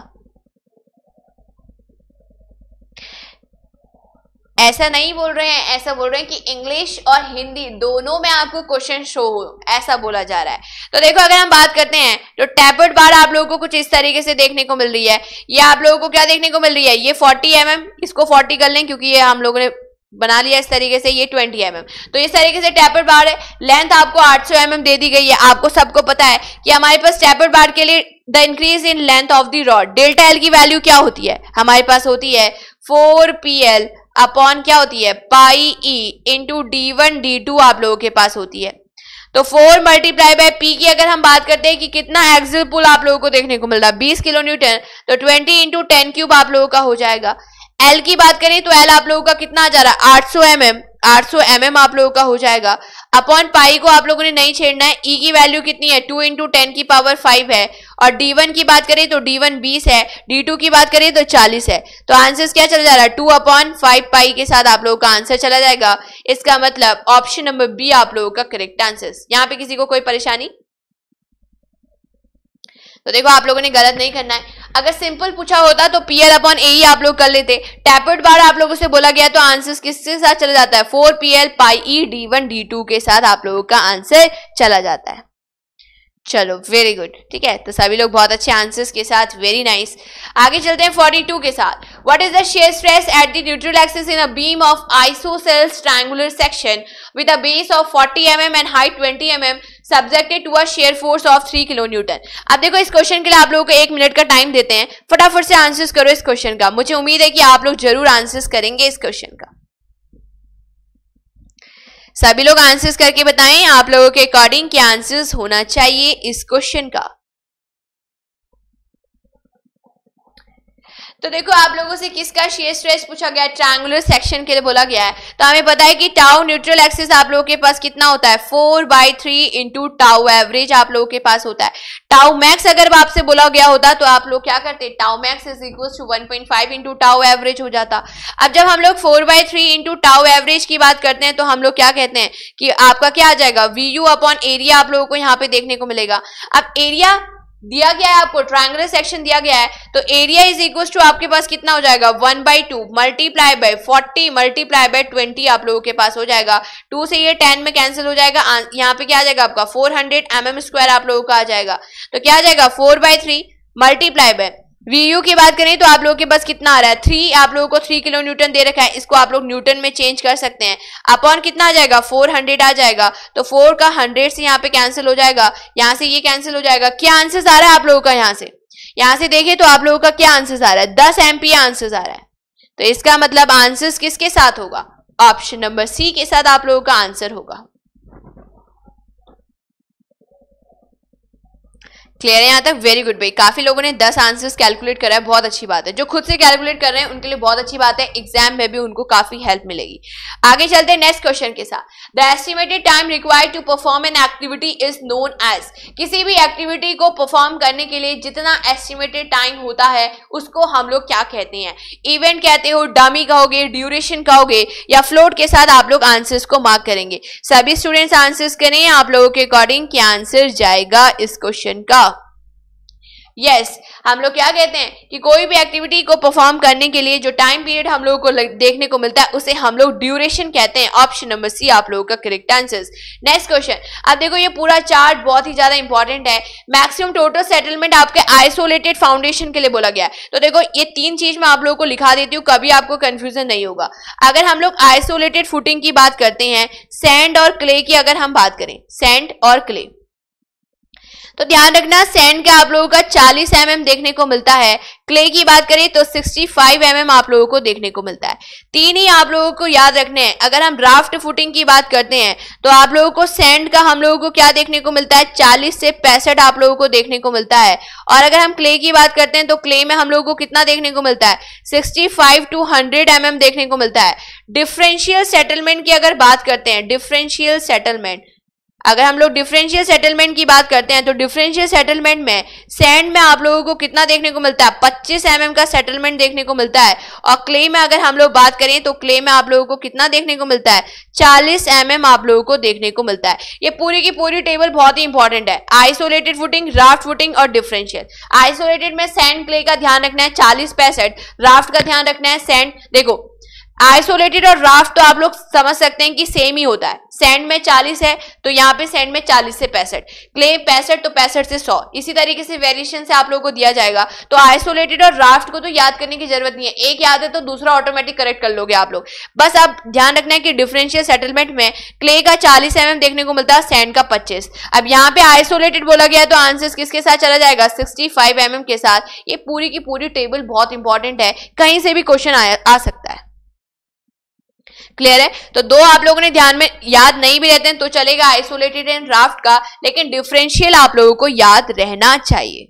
ऐसा नहीं बोल रहे हैं ऐसा बोल रहे हैं कि इंग्लिश और हिंदी दोनों में आपको क्वेश्चन शो हो ऐसा बोला जा रहा है तो देखो अगर हम बात करते हैं तो टैपर्ड बार आप लोगों को कुछ इस तरीके से देखने को मिल रही है ये आप लोगों को क्या देखने को मिल रही है ये 40 एम mm, इसको 40 कर लें क्योंकि ये हम लोगों ने बना लिया इस तरीके से ये 20 एम mm. तो इस तरीके से टैपर बार है लेंथ आपको 800 सौ mm दे दी गई है आपको सबको पता है कि हमारे पास टैपर बार के लिए the increase in length of the rod delta L की वैल्यू क्या होती है हमारे पास होती है फोर पी एल अपॉन क्या होती है pi E into D one D two आप लोगों के पास होती है तो फोर मल्टीप्लाई बाय पी की अगर हम बात करते हैं कि कितना एक्सिल पुल आप लोगों को देखने को मिल रहा है बीस किलो न्यूटन तो ट्वेंटी इंटू टेन क्यूब आप लोगों का हो जाएगा एल की बात करें तो एल आप लोगों का कितना आ जा रहा है आठ सौ एम एम आठ सौ एम एम आप लोगों का हो जाएगा अपॉन पाई को आप लोगों ने नहीं छेड़ना है ई e की वैल्यू कितनी है टू इंटू टेन की पावर फाइव है और डी वन की बात करें तो डी वन बीस है डी टू की बात करें तो चालीस है तो आंसर क्या चला जा रहा है टू अपॉन फाइव पाई के साथ आप लोगों का आंसर चला जाएगा इसका मतलब ऑप्शन नंबर बी आप लोगों का करेक्ट आंसर यहाँ पे किसी को कोई परेशानी तो देखो आप लोगों ने गलत नहीं करना है अगर सिंपल पूछा होता तो पी एल अपॉन ए ही आप लोग कर लेते टैपर्ड बार आप लोगों से बोला गया तो आंसर किसके साथ चला जाता है four P L pi E D one D two के साथ आप लोगों का आंसर चला जाता है चलो वेरी गुड ठीक है तो सभी लोग बहुत अच्छे आंसर्स के साथ वेरी नाइस nice. आगे चलते हैं फोर्टी टू के साथ what is the shear stress at the neutral axis in a beam of isosceles triangular section with a base of forty M M and height twenty M M subjected to a shear force of three kilo newton अब देखो इस question के लिए आप लोगों को एक minute का टाइम देते हैं फटाफट से आंसर्स करो इस क्वेश्चन का मुझे उम्मीद है कि आप लोग जरूर आंसर्स करेंगे इस क्वेश्चन का सभी लोग आंसर्स करके बताएं आप लोगों के अकॉर्डिंग क्या आंसर्स होना चाहिए इस क्वेश्चन का तो देखो आप लोगों से किसका शेयर स्ट्रेस पूछा गया ट्रायंगुलर सेक्शन के लिए बोला गया है तो हमें पता है कि टाउ न्यूट्रल एक्सिस आप लोगों के पास कितना होता है four by three into tau average आप लोगों के पास होता है टाउ मैक्स अगर आपसे बोला गया होता तो आप लोग क्या करते tau max is equal to one point five into tau average हो जाता अब जब हम लोग four by three into tau average की बात करते हैं तो हम लोग क्या कहते हैं कि आपका क्या आ जाएगा वी यू अपॉन एरिया आप लोगों को यहाँ पे देखने को मिलेगा अब एरिया दिया गया है आपको ट्राइंगुलर सेक्शन दिया गया है तो एरिया इज इक्वल टू आपके पास कितना हो जाएगा one by two multiply by forty multiply by twenty आप लोगों के पास हो जाएगा टू से ये टेन में कैंसिल हो जाएगा यहाँ पे क्या आ जाएगा आपका four hundred M M square आप लोगों का आ जाएगा तो क्या आ जाएगा four by three multiply by V की बात करें तो आप लोगों के पास कितना आ रहा है थ्री आप लोगों को थ्री किलो न्यूटन दे रखा है इसको आप लोग न्यूटन में चेंज कर सकते हैं अपॉन कितना आ जाएगा फोर हंड्रेड आ जाएगा तो फोर का हंड्रेड से यहाँ पे कैंसिल हो जाएगा यहाँ से ये कैंसिल हो जाएगा क्या आंसर आ रहा है आप लोगों का यहाँ से यहाँ से देखें तो आप लोगों का क्या आंसर आ रहा है दस एमपी आंसर आ रहा है तो इसका मतलब आंसर किसके साथ होगा ऑप्शन नंबर सी के साथ आप लोगों का आंसर होगा क्लियर है यहाँ तक वेरी गुड भाई काफी लोगों ने दस आंसर्स कैलकुलेट करा है बहुत अच्छी बात है जो खुद से कैलकुलेट कर रहे हैं उनके लिए बहुत अच्छी बात है एग्जाम में भी उनको काफी हेल्प मिलेगी आगे चलते हैं नेक्स्ट क्वेश्चन के साथ the estimated time required to perform an activity is known as किसी भी एक्टिविटी को परफॉर्म करने के लिए जितना एस्टिमेटेड टाइम होता है उसको हम लोग क्या कहते हैं इवेंट कहते हो डमी कहोगे ड्यूरेशन कहोगे या फ्लोट के साथ आप लोग आंसर्स को मार्क करेंगे सभी स्टूडेंट्स आंसर्स करें आप लोगों के अकॉर्डिंग क्या आंसर जाएगा इस क्वेश्चन का यस yes, हम लोग क्या कहते हैं कि कोई भी एक्टिविटी को परफॉर्म करने के लिए जो टाइम पीरियड हम लोगों को देखने को मिलता है उसे हम लोग ड्यूरेशन कहते हैं ऑप्शन नंबर सी आप लोगों का करेक्ट आंसर नेक्स्ट क्वेश्चन अब देखो ये पूरा चार्ट बहुत ही ज्यादा इंपॉर्टेंट है मैक्सिमम टोटल सेटलमेंट आपके आइसोलेटेड फाउंडेशन के लिए बोला गया है तो देखो ये तीन चीज मैं आप लोगों को लिखा देती हूँ कभी आपको कंफ्यूजन नहीं होगा अगर हम लोग आइसोलेटेड फुटिंग की बात करते हैं सैंड और क्ले की अगर हम बात करें सैंड और क्ले तो ध्यान रखना सैंड का आप लोगों का 40 एम mm देखने को मिलता है क्ले की बात करें तो 65 फाइव mm आप लोगों को देखने को मिलता है तीन ही आप लोगों को याद रखने हैं अगर हम ड्राफ्ट फुटिंग की बात करते हैं तो आप लोगों को सैंड का हम लोगों को क्या देखने को मिलता है 40 से पैंसठ आप लोगों को देखने को मिलता है और अगर हम क्ले की बात करते हैं तो क्ले में हम लोगों को कितना देखने को मिलता है sixty five to hundred M देखने को मिलता है डिफरेंशियल सेटलमेंट की अगर बात करते हैं डिफरेंशियल सेटलमेंट अगर हम लोग डिफरेंशियल सेटलमेंट की बात करते हैं तो डिफरेंशियल सेटलमेंट में सैंड में आप लोगों को कितना देखने को मिलता है 25 एम mm का सेटलमेंट देखने को मिलता है और क्ले में अगर हम लोग बात करें तो क्ले में आप लोगों को कितना देखने को मिलता है 40 एम mm आप लोगों को देखने को मिलता है ये पूरी की पूरी टेबल बहुत ही इंपॉर्टेंट है आइसोलेटेड फुटिंग राफ्ट फुटिंग और डिफरेंशियल आइसोलेटेड में सैंड क्ले का ध्यान रखना है चालीस पैंसठ राफ्ट का ध्यान रखना है सैंड देखो आइसोलेटेड और राफ्ट तो आप लोग समझ सकते हैं कि सेम ही होता है सैंड में 40 है तो यहाँ पे सैंड में 40 से पैंसठ क्ले पैंसठ तो पैंसठ से 100 इसी तरीके से वेरिएशन से आप लोगों को दिया जाएगा तो आइसोलेटेड और राफ्ट को तो याद करने की जरूरत नहीं है एक याद है तो दूसरा ऑटोमेटिक करेक्ट कर लोगे आप लोग बस आप ध्यान रखना है कि डिफरेंशियल सेटलमेंट में क्ले का चालीस एम mm देखने को मिलता है सैंड का पच्चीस अब यहाँ पे आइसोलेटेड बोला गया तो आंसर किसके साथ चला जाएगा सिक्सटी फाइव mm के साथ ये पूरी की पूरी टेबल बहुत इंपॉर्टेंट है कहीं से भी क्वेश्चन आ सकता है क्लियर है तो दो आप लोगों ने ध्यान में याद नहीं भी रहते हैं तो चलेगा आइसोलेटेड एंड राफ्ट का लेकिन डिफरेंशियल आप लोगों को याद रहना चाहिए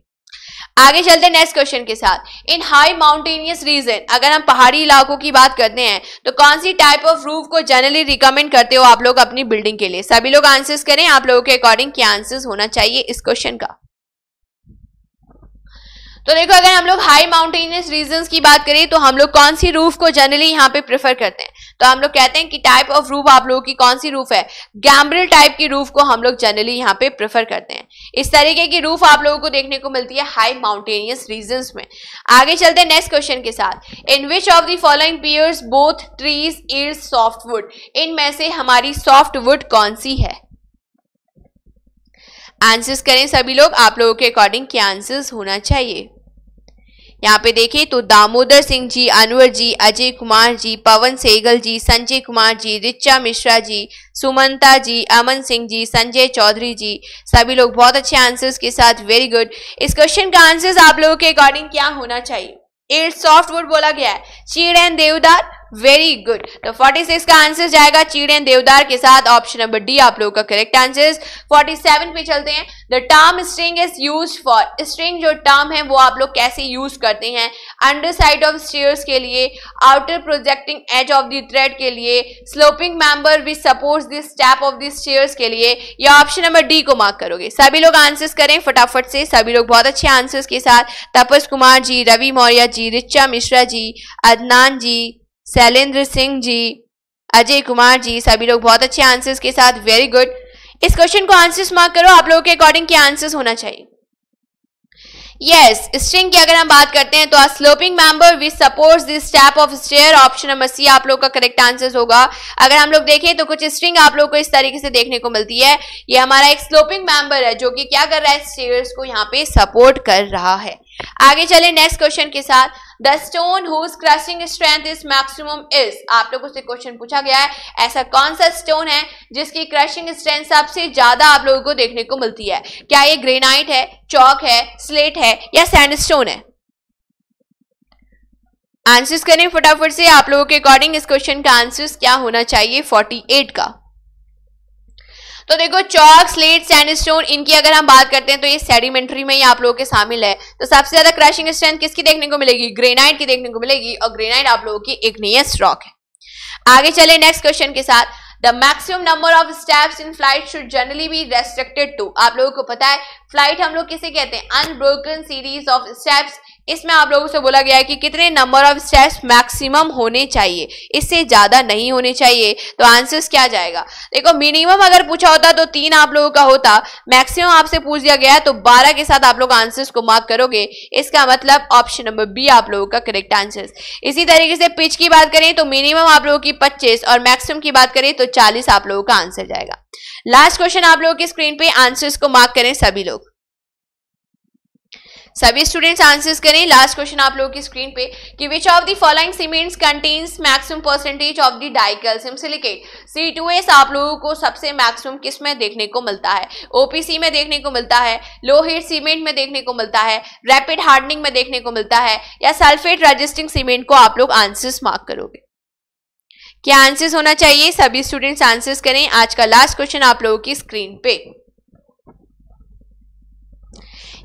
आगे चलते हैं नेक्स्ट क्वेश्चन के साथ इन हाई माउंटेनियस रीजन अगर हम पहाड़ी इलाकों की बात करते हैं तो कौन सी टाइप ऑफ रूफ को जनरली रिकमेंड करते हो आप लोग अपनी बिल्डिंग के लिए सभी लोग आंसर्स करें आप लोगों के अकॉर्डिंग क्या आंसर्स होना चाहिए इस क्वेश्चन का तो देखो अगर हम लोग हाई माउंटेनियस रीजन की बात करें तो हम लोग कौन सी रूफ को जनरली यहाँ पे प्रेफर करते हैं तो हम लोग कहते हैं कि टाइप ऑफ रूफ आप लोगों की कौन सी रूफ है गैम्ब्रिल टाइप की रूफ को हम लोग जनरली यहाँ पे प्रेफर करते हैं इस तरीके की रूफ आप लोगों को देखने को मिलती है हाई माउंटेनियस रीजन में आगे चलते हैं नेक्स्ट क्वेश्चन के साथ in which of the following piers both trees is softwood इनमें से हमारी सॉफ्टवुड कौन सी है आंसर्स करें सभी लोग आप लोगों के अकॉर्डिंग क्या आंसर्स होना चाहिए यहाँ पे देखें तो दामोदर सिंह जी अनवर जी अजय कुमार जी पवन सेगल जी संजय कुमार जी रिचा मिश्रा जी सुमंता जी अमन सिंह जी संजय चौधरी जी सभी लोग बहुत अच्छे आंसर्स के साथ वेरी गुड इस क्वेश्चन का आंसर्स आप लोगों के अकॉर्डिंग क्या होना चाहिए एट सॉफ्टवुड बोला गया है चीड़ एंड देवदार वेरी गुड तो 46 का आंसर जाएगा चीड़ें देवदार के साथ ऑप्शन नंबर डी आप लोगों का करेक्ट आंसर 47 पे चलते हैं the term string is use for string जो टर्म है वो आप लोग कैसे यूज करते हैं अंडर साइड ऑफ स्टेयर्स के लिए outer projecting edge of the thread के लिए sloping member which support this step of this stairs के लिए या ऑप्शन नंबर डी को मार्क करोगे सभी लोग आंसर्स करें फटाफट से सभी लोग बहुत अच्छे आंसर्स के साथ तपस कुमार जी रवि मौर्य जी रिचा मिश्रा जी अदनान जी शैलेंद्र सिंह जी अजय कुमार जी सभी लोग बहुत अच्छे आंसर्स के साथ वेरी गुड इस क्वेश्चन को आंसर्स मार्क करो आप लोगों के अकॉर्डिंग क्या आंसर्स होना चाहिए यस yes, स्ट्रिंग की अगर हम बात करते हैं तो a sloping member which supports this step of stair option number C आप लोग का करेक्ट आंसर होगा अगर हम लोग देखें तो कुछ स्ट्रिंग आप लोग को इस तरीके से देखने को मिलती है ये हमारा एक स्लोपिंग मेंबर है जो कि क्या कर रहा है स्टेयर्स को यहाँ पे सपोर्ट कर रहा है आगे चले नेक्स्ट क्वेश्चन के साथ the stone whose crushing strength is maximum is आप लोगों से क्वेश्चन पूछा गया है ऐसा कौन सा स्टोन है जिसकी क्रशिंग स्ट्रेंथ सबसे ज्यादा आप लोगों को देखने को मिलती है क्या ये ग्रेनाइट है चौक है स्लेट है या सैंडस्टोन है आंसर्स करें फटाफट से आप लोगों के अकॉर्डिंग इस क्वेश्चन का आंसर्स क्या होना चाहिए 48 का तो देखो चौक स्लेट सैंडस्टोन इनकी अगर हम बात करते हैं तो ये सेडिमेंट्री में ही आप लोगों के शामिल है तो सबसे ज्यादा क्रशिंग स्ट्रेंथ किसकी देखने को मिलेगी ग्रेनाइट की देखने को मिलेगी और ग्रेनाइट आप लोगों की एक इग्नियस रॉक है आगे चले नेक्स्ट क्वेश्चन के साथ the maximum number of steps in flight should generally be restricted to आप लोगों को पता है फ्लाइट हम लोग किसे कहते हैं अनब्रोकन सीरीज ऑफ स्टेप्स इसमें आप लोगों से बोला गया है कि कितने नंबर ऑफ स्टेप्स मैक्सिमम होने चाहिए इससे ज़्यादा नहीं होने चाहिए तो आंसर्स क्या जाएगा देखो मिनिमम अगर पूछा होता तो तीन आप लोगों का होता मैक्सिमम आपसे पूछ दिया गया तो बारह के साथ आप लोग आंसर्स को मार्क करोगे इसका मतलब ऑप्शन नंबर बी आप लोगों का करेक्ट आंसर इसी तरीके से पिच की बात करें तो मिनिमम आप लोगों की पच्चीस और मैक्सिमम की बात करें तो चालीस आप लोगों का आंसर जाएगा लास्ट क्वेश्चन आप लोगों की स्क्रीन पे आंसर्स को मार्क करें सभी लोग सभी स्टूडेंट्स आंसर्स करें लास्ट क्वेश्चन आप लोगों की स्क्रीन पे कि which of the following cements contains maximum percentage of the dicalcium silicate C two S आप लोगों को सबसे मैक्सिमम किस में देखने को मिलता है ओपीसी में देखने को मिलता है लो हीट सीमेंट में देखने को मिलता है रैपिड हार्डनिंग में देखने को मिलता है या सल्फेट रजिस्टिंग सीमेंट को आप लोग आंसर्स मार्क करोगे क्या आंसर्स होना चाहिए सभी स्टूडेंट्स आंसर्स करें आज का लास्ट क्वेश्चन आप लोगों की स्क्रीन पे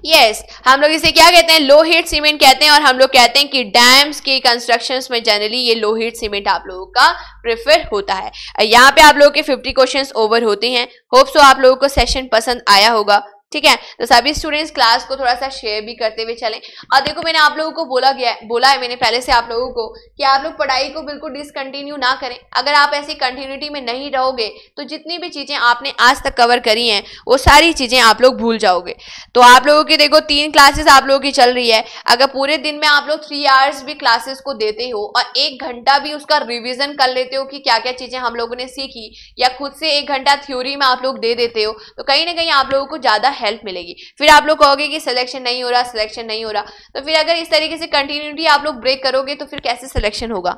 yes, हम लोग इसे क्या कहते हैं लो हीट सीमेंट कहते हैं और हम लोग कहते हैं कि डैम्स के कंस्ट्रक्शन में जनरली ये लो हीट सीमेंट आप लोगों का प्रेफर होता है यहाँ पे आप लोगों के 50 क्वेश्चंस ओवर होते हैं होप सो आप लोगों को सेशन पसंद आया होगा ठीक है तो सभी स्टूडेंट्स क्लास को थोड़ा सा शेयर भी करते हुए चलें और देखो मैंने आप लोगों को बोला गया है बोला है मैंने पहले से आप लोगों को कि आप लोग पढ़ाई को बिल्कुल डिसकंटिन्यू ना करें अगर आप ऐसी कंटिन्यूटी में नहीं रहोगे तो जितनी भी चीज़ें आपने आज तक कवर करी हैं वो सारी चीज़ें आप लोग भूल जाओगे तो आप लोगों की देखो तीन क्लासेस आप लोगों की चल रही है अगर पूरे दिन में आप लोग थ्री आवर्स भी क्लासेस को देते हो और एक घंटा भी उसका रिविजन कर लेते हो कि क्या क्या चीज़ें हम लोगों ने सीखी या खुद से एक घंटा थ्योरी में आप लोग दे देते हो तो कहीं ना कहीं आप लोगों को ज़्यादा हेल्प मिलेगी फिर आप लोग कहोगे कि सिलेक्शन नहीं हो रहा सिलेक्शन नहीं हो रहा तो फिर अगर इस तरीके से कंटिन्यूटी आप लोग ब्रेक करोगे तो फिर कैसे सिलेक्शन होगा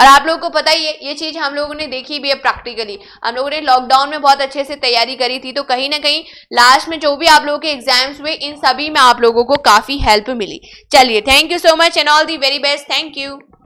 और आप लोगों को पता ही है ये चीज़ हम लोगों ने देखी भी है प्रैक्टिकली हम लोगों ने लॉकडाउन में बहुत अच्छे से तैयारी करी थी तो कहीं ना कहीं लास्ट में जो भी आप लोगों के एग्जाम्स हुए इन सभी में आप लोगों को काफ़ी हेल्प मिली चलिए thank you so much and all the very best thank you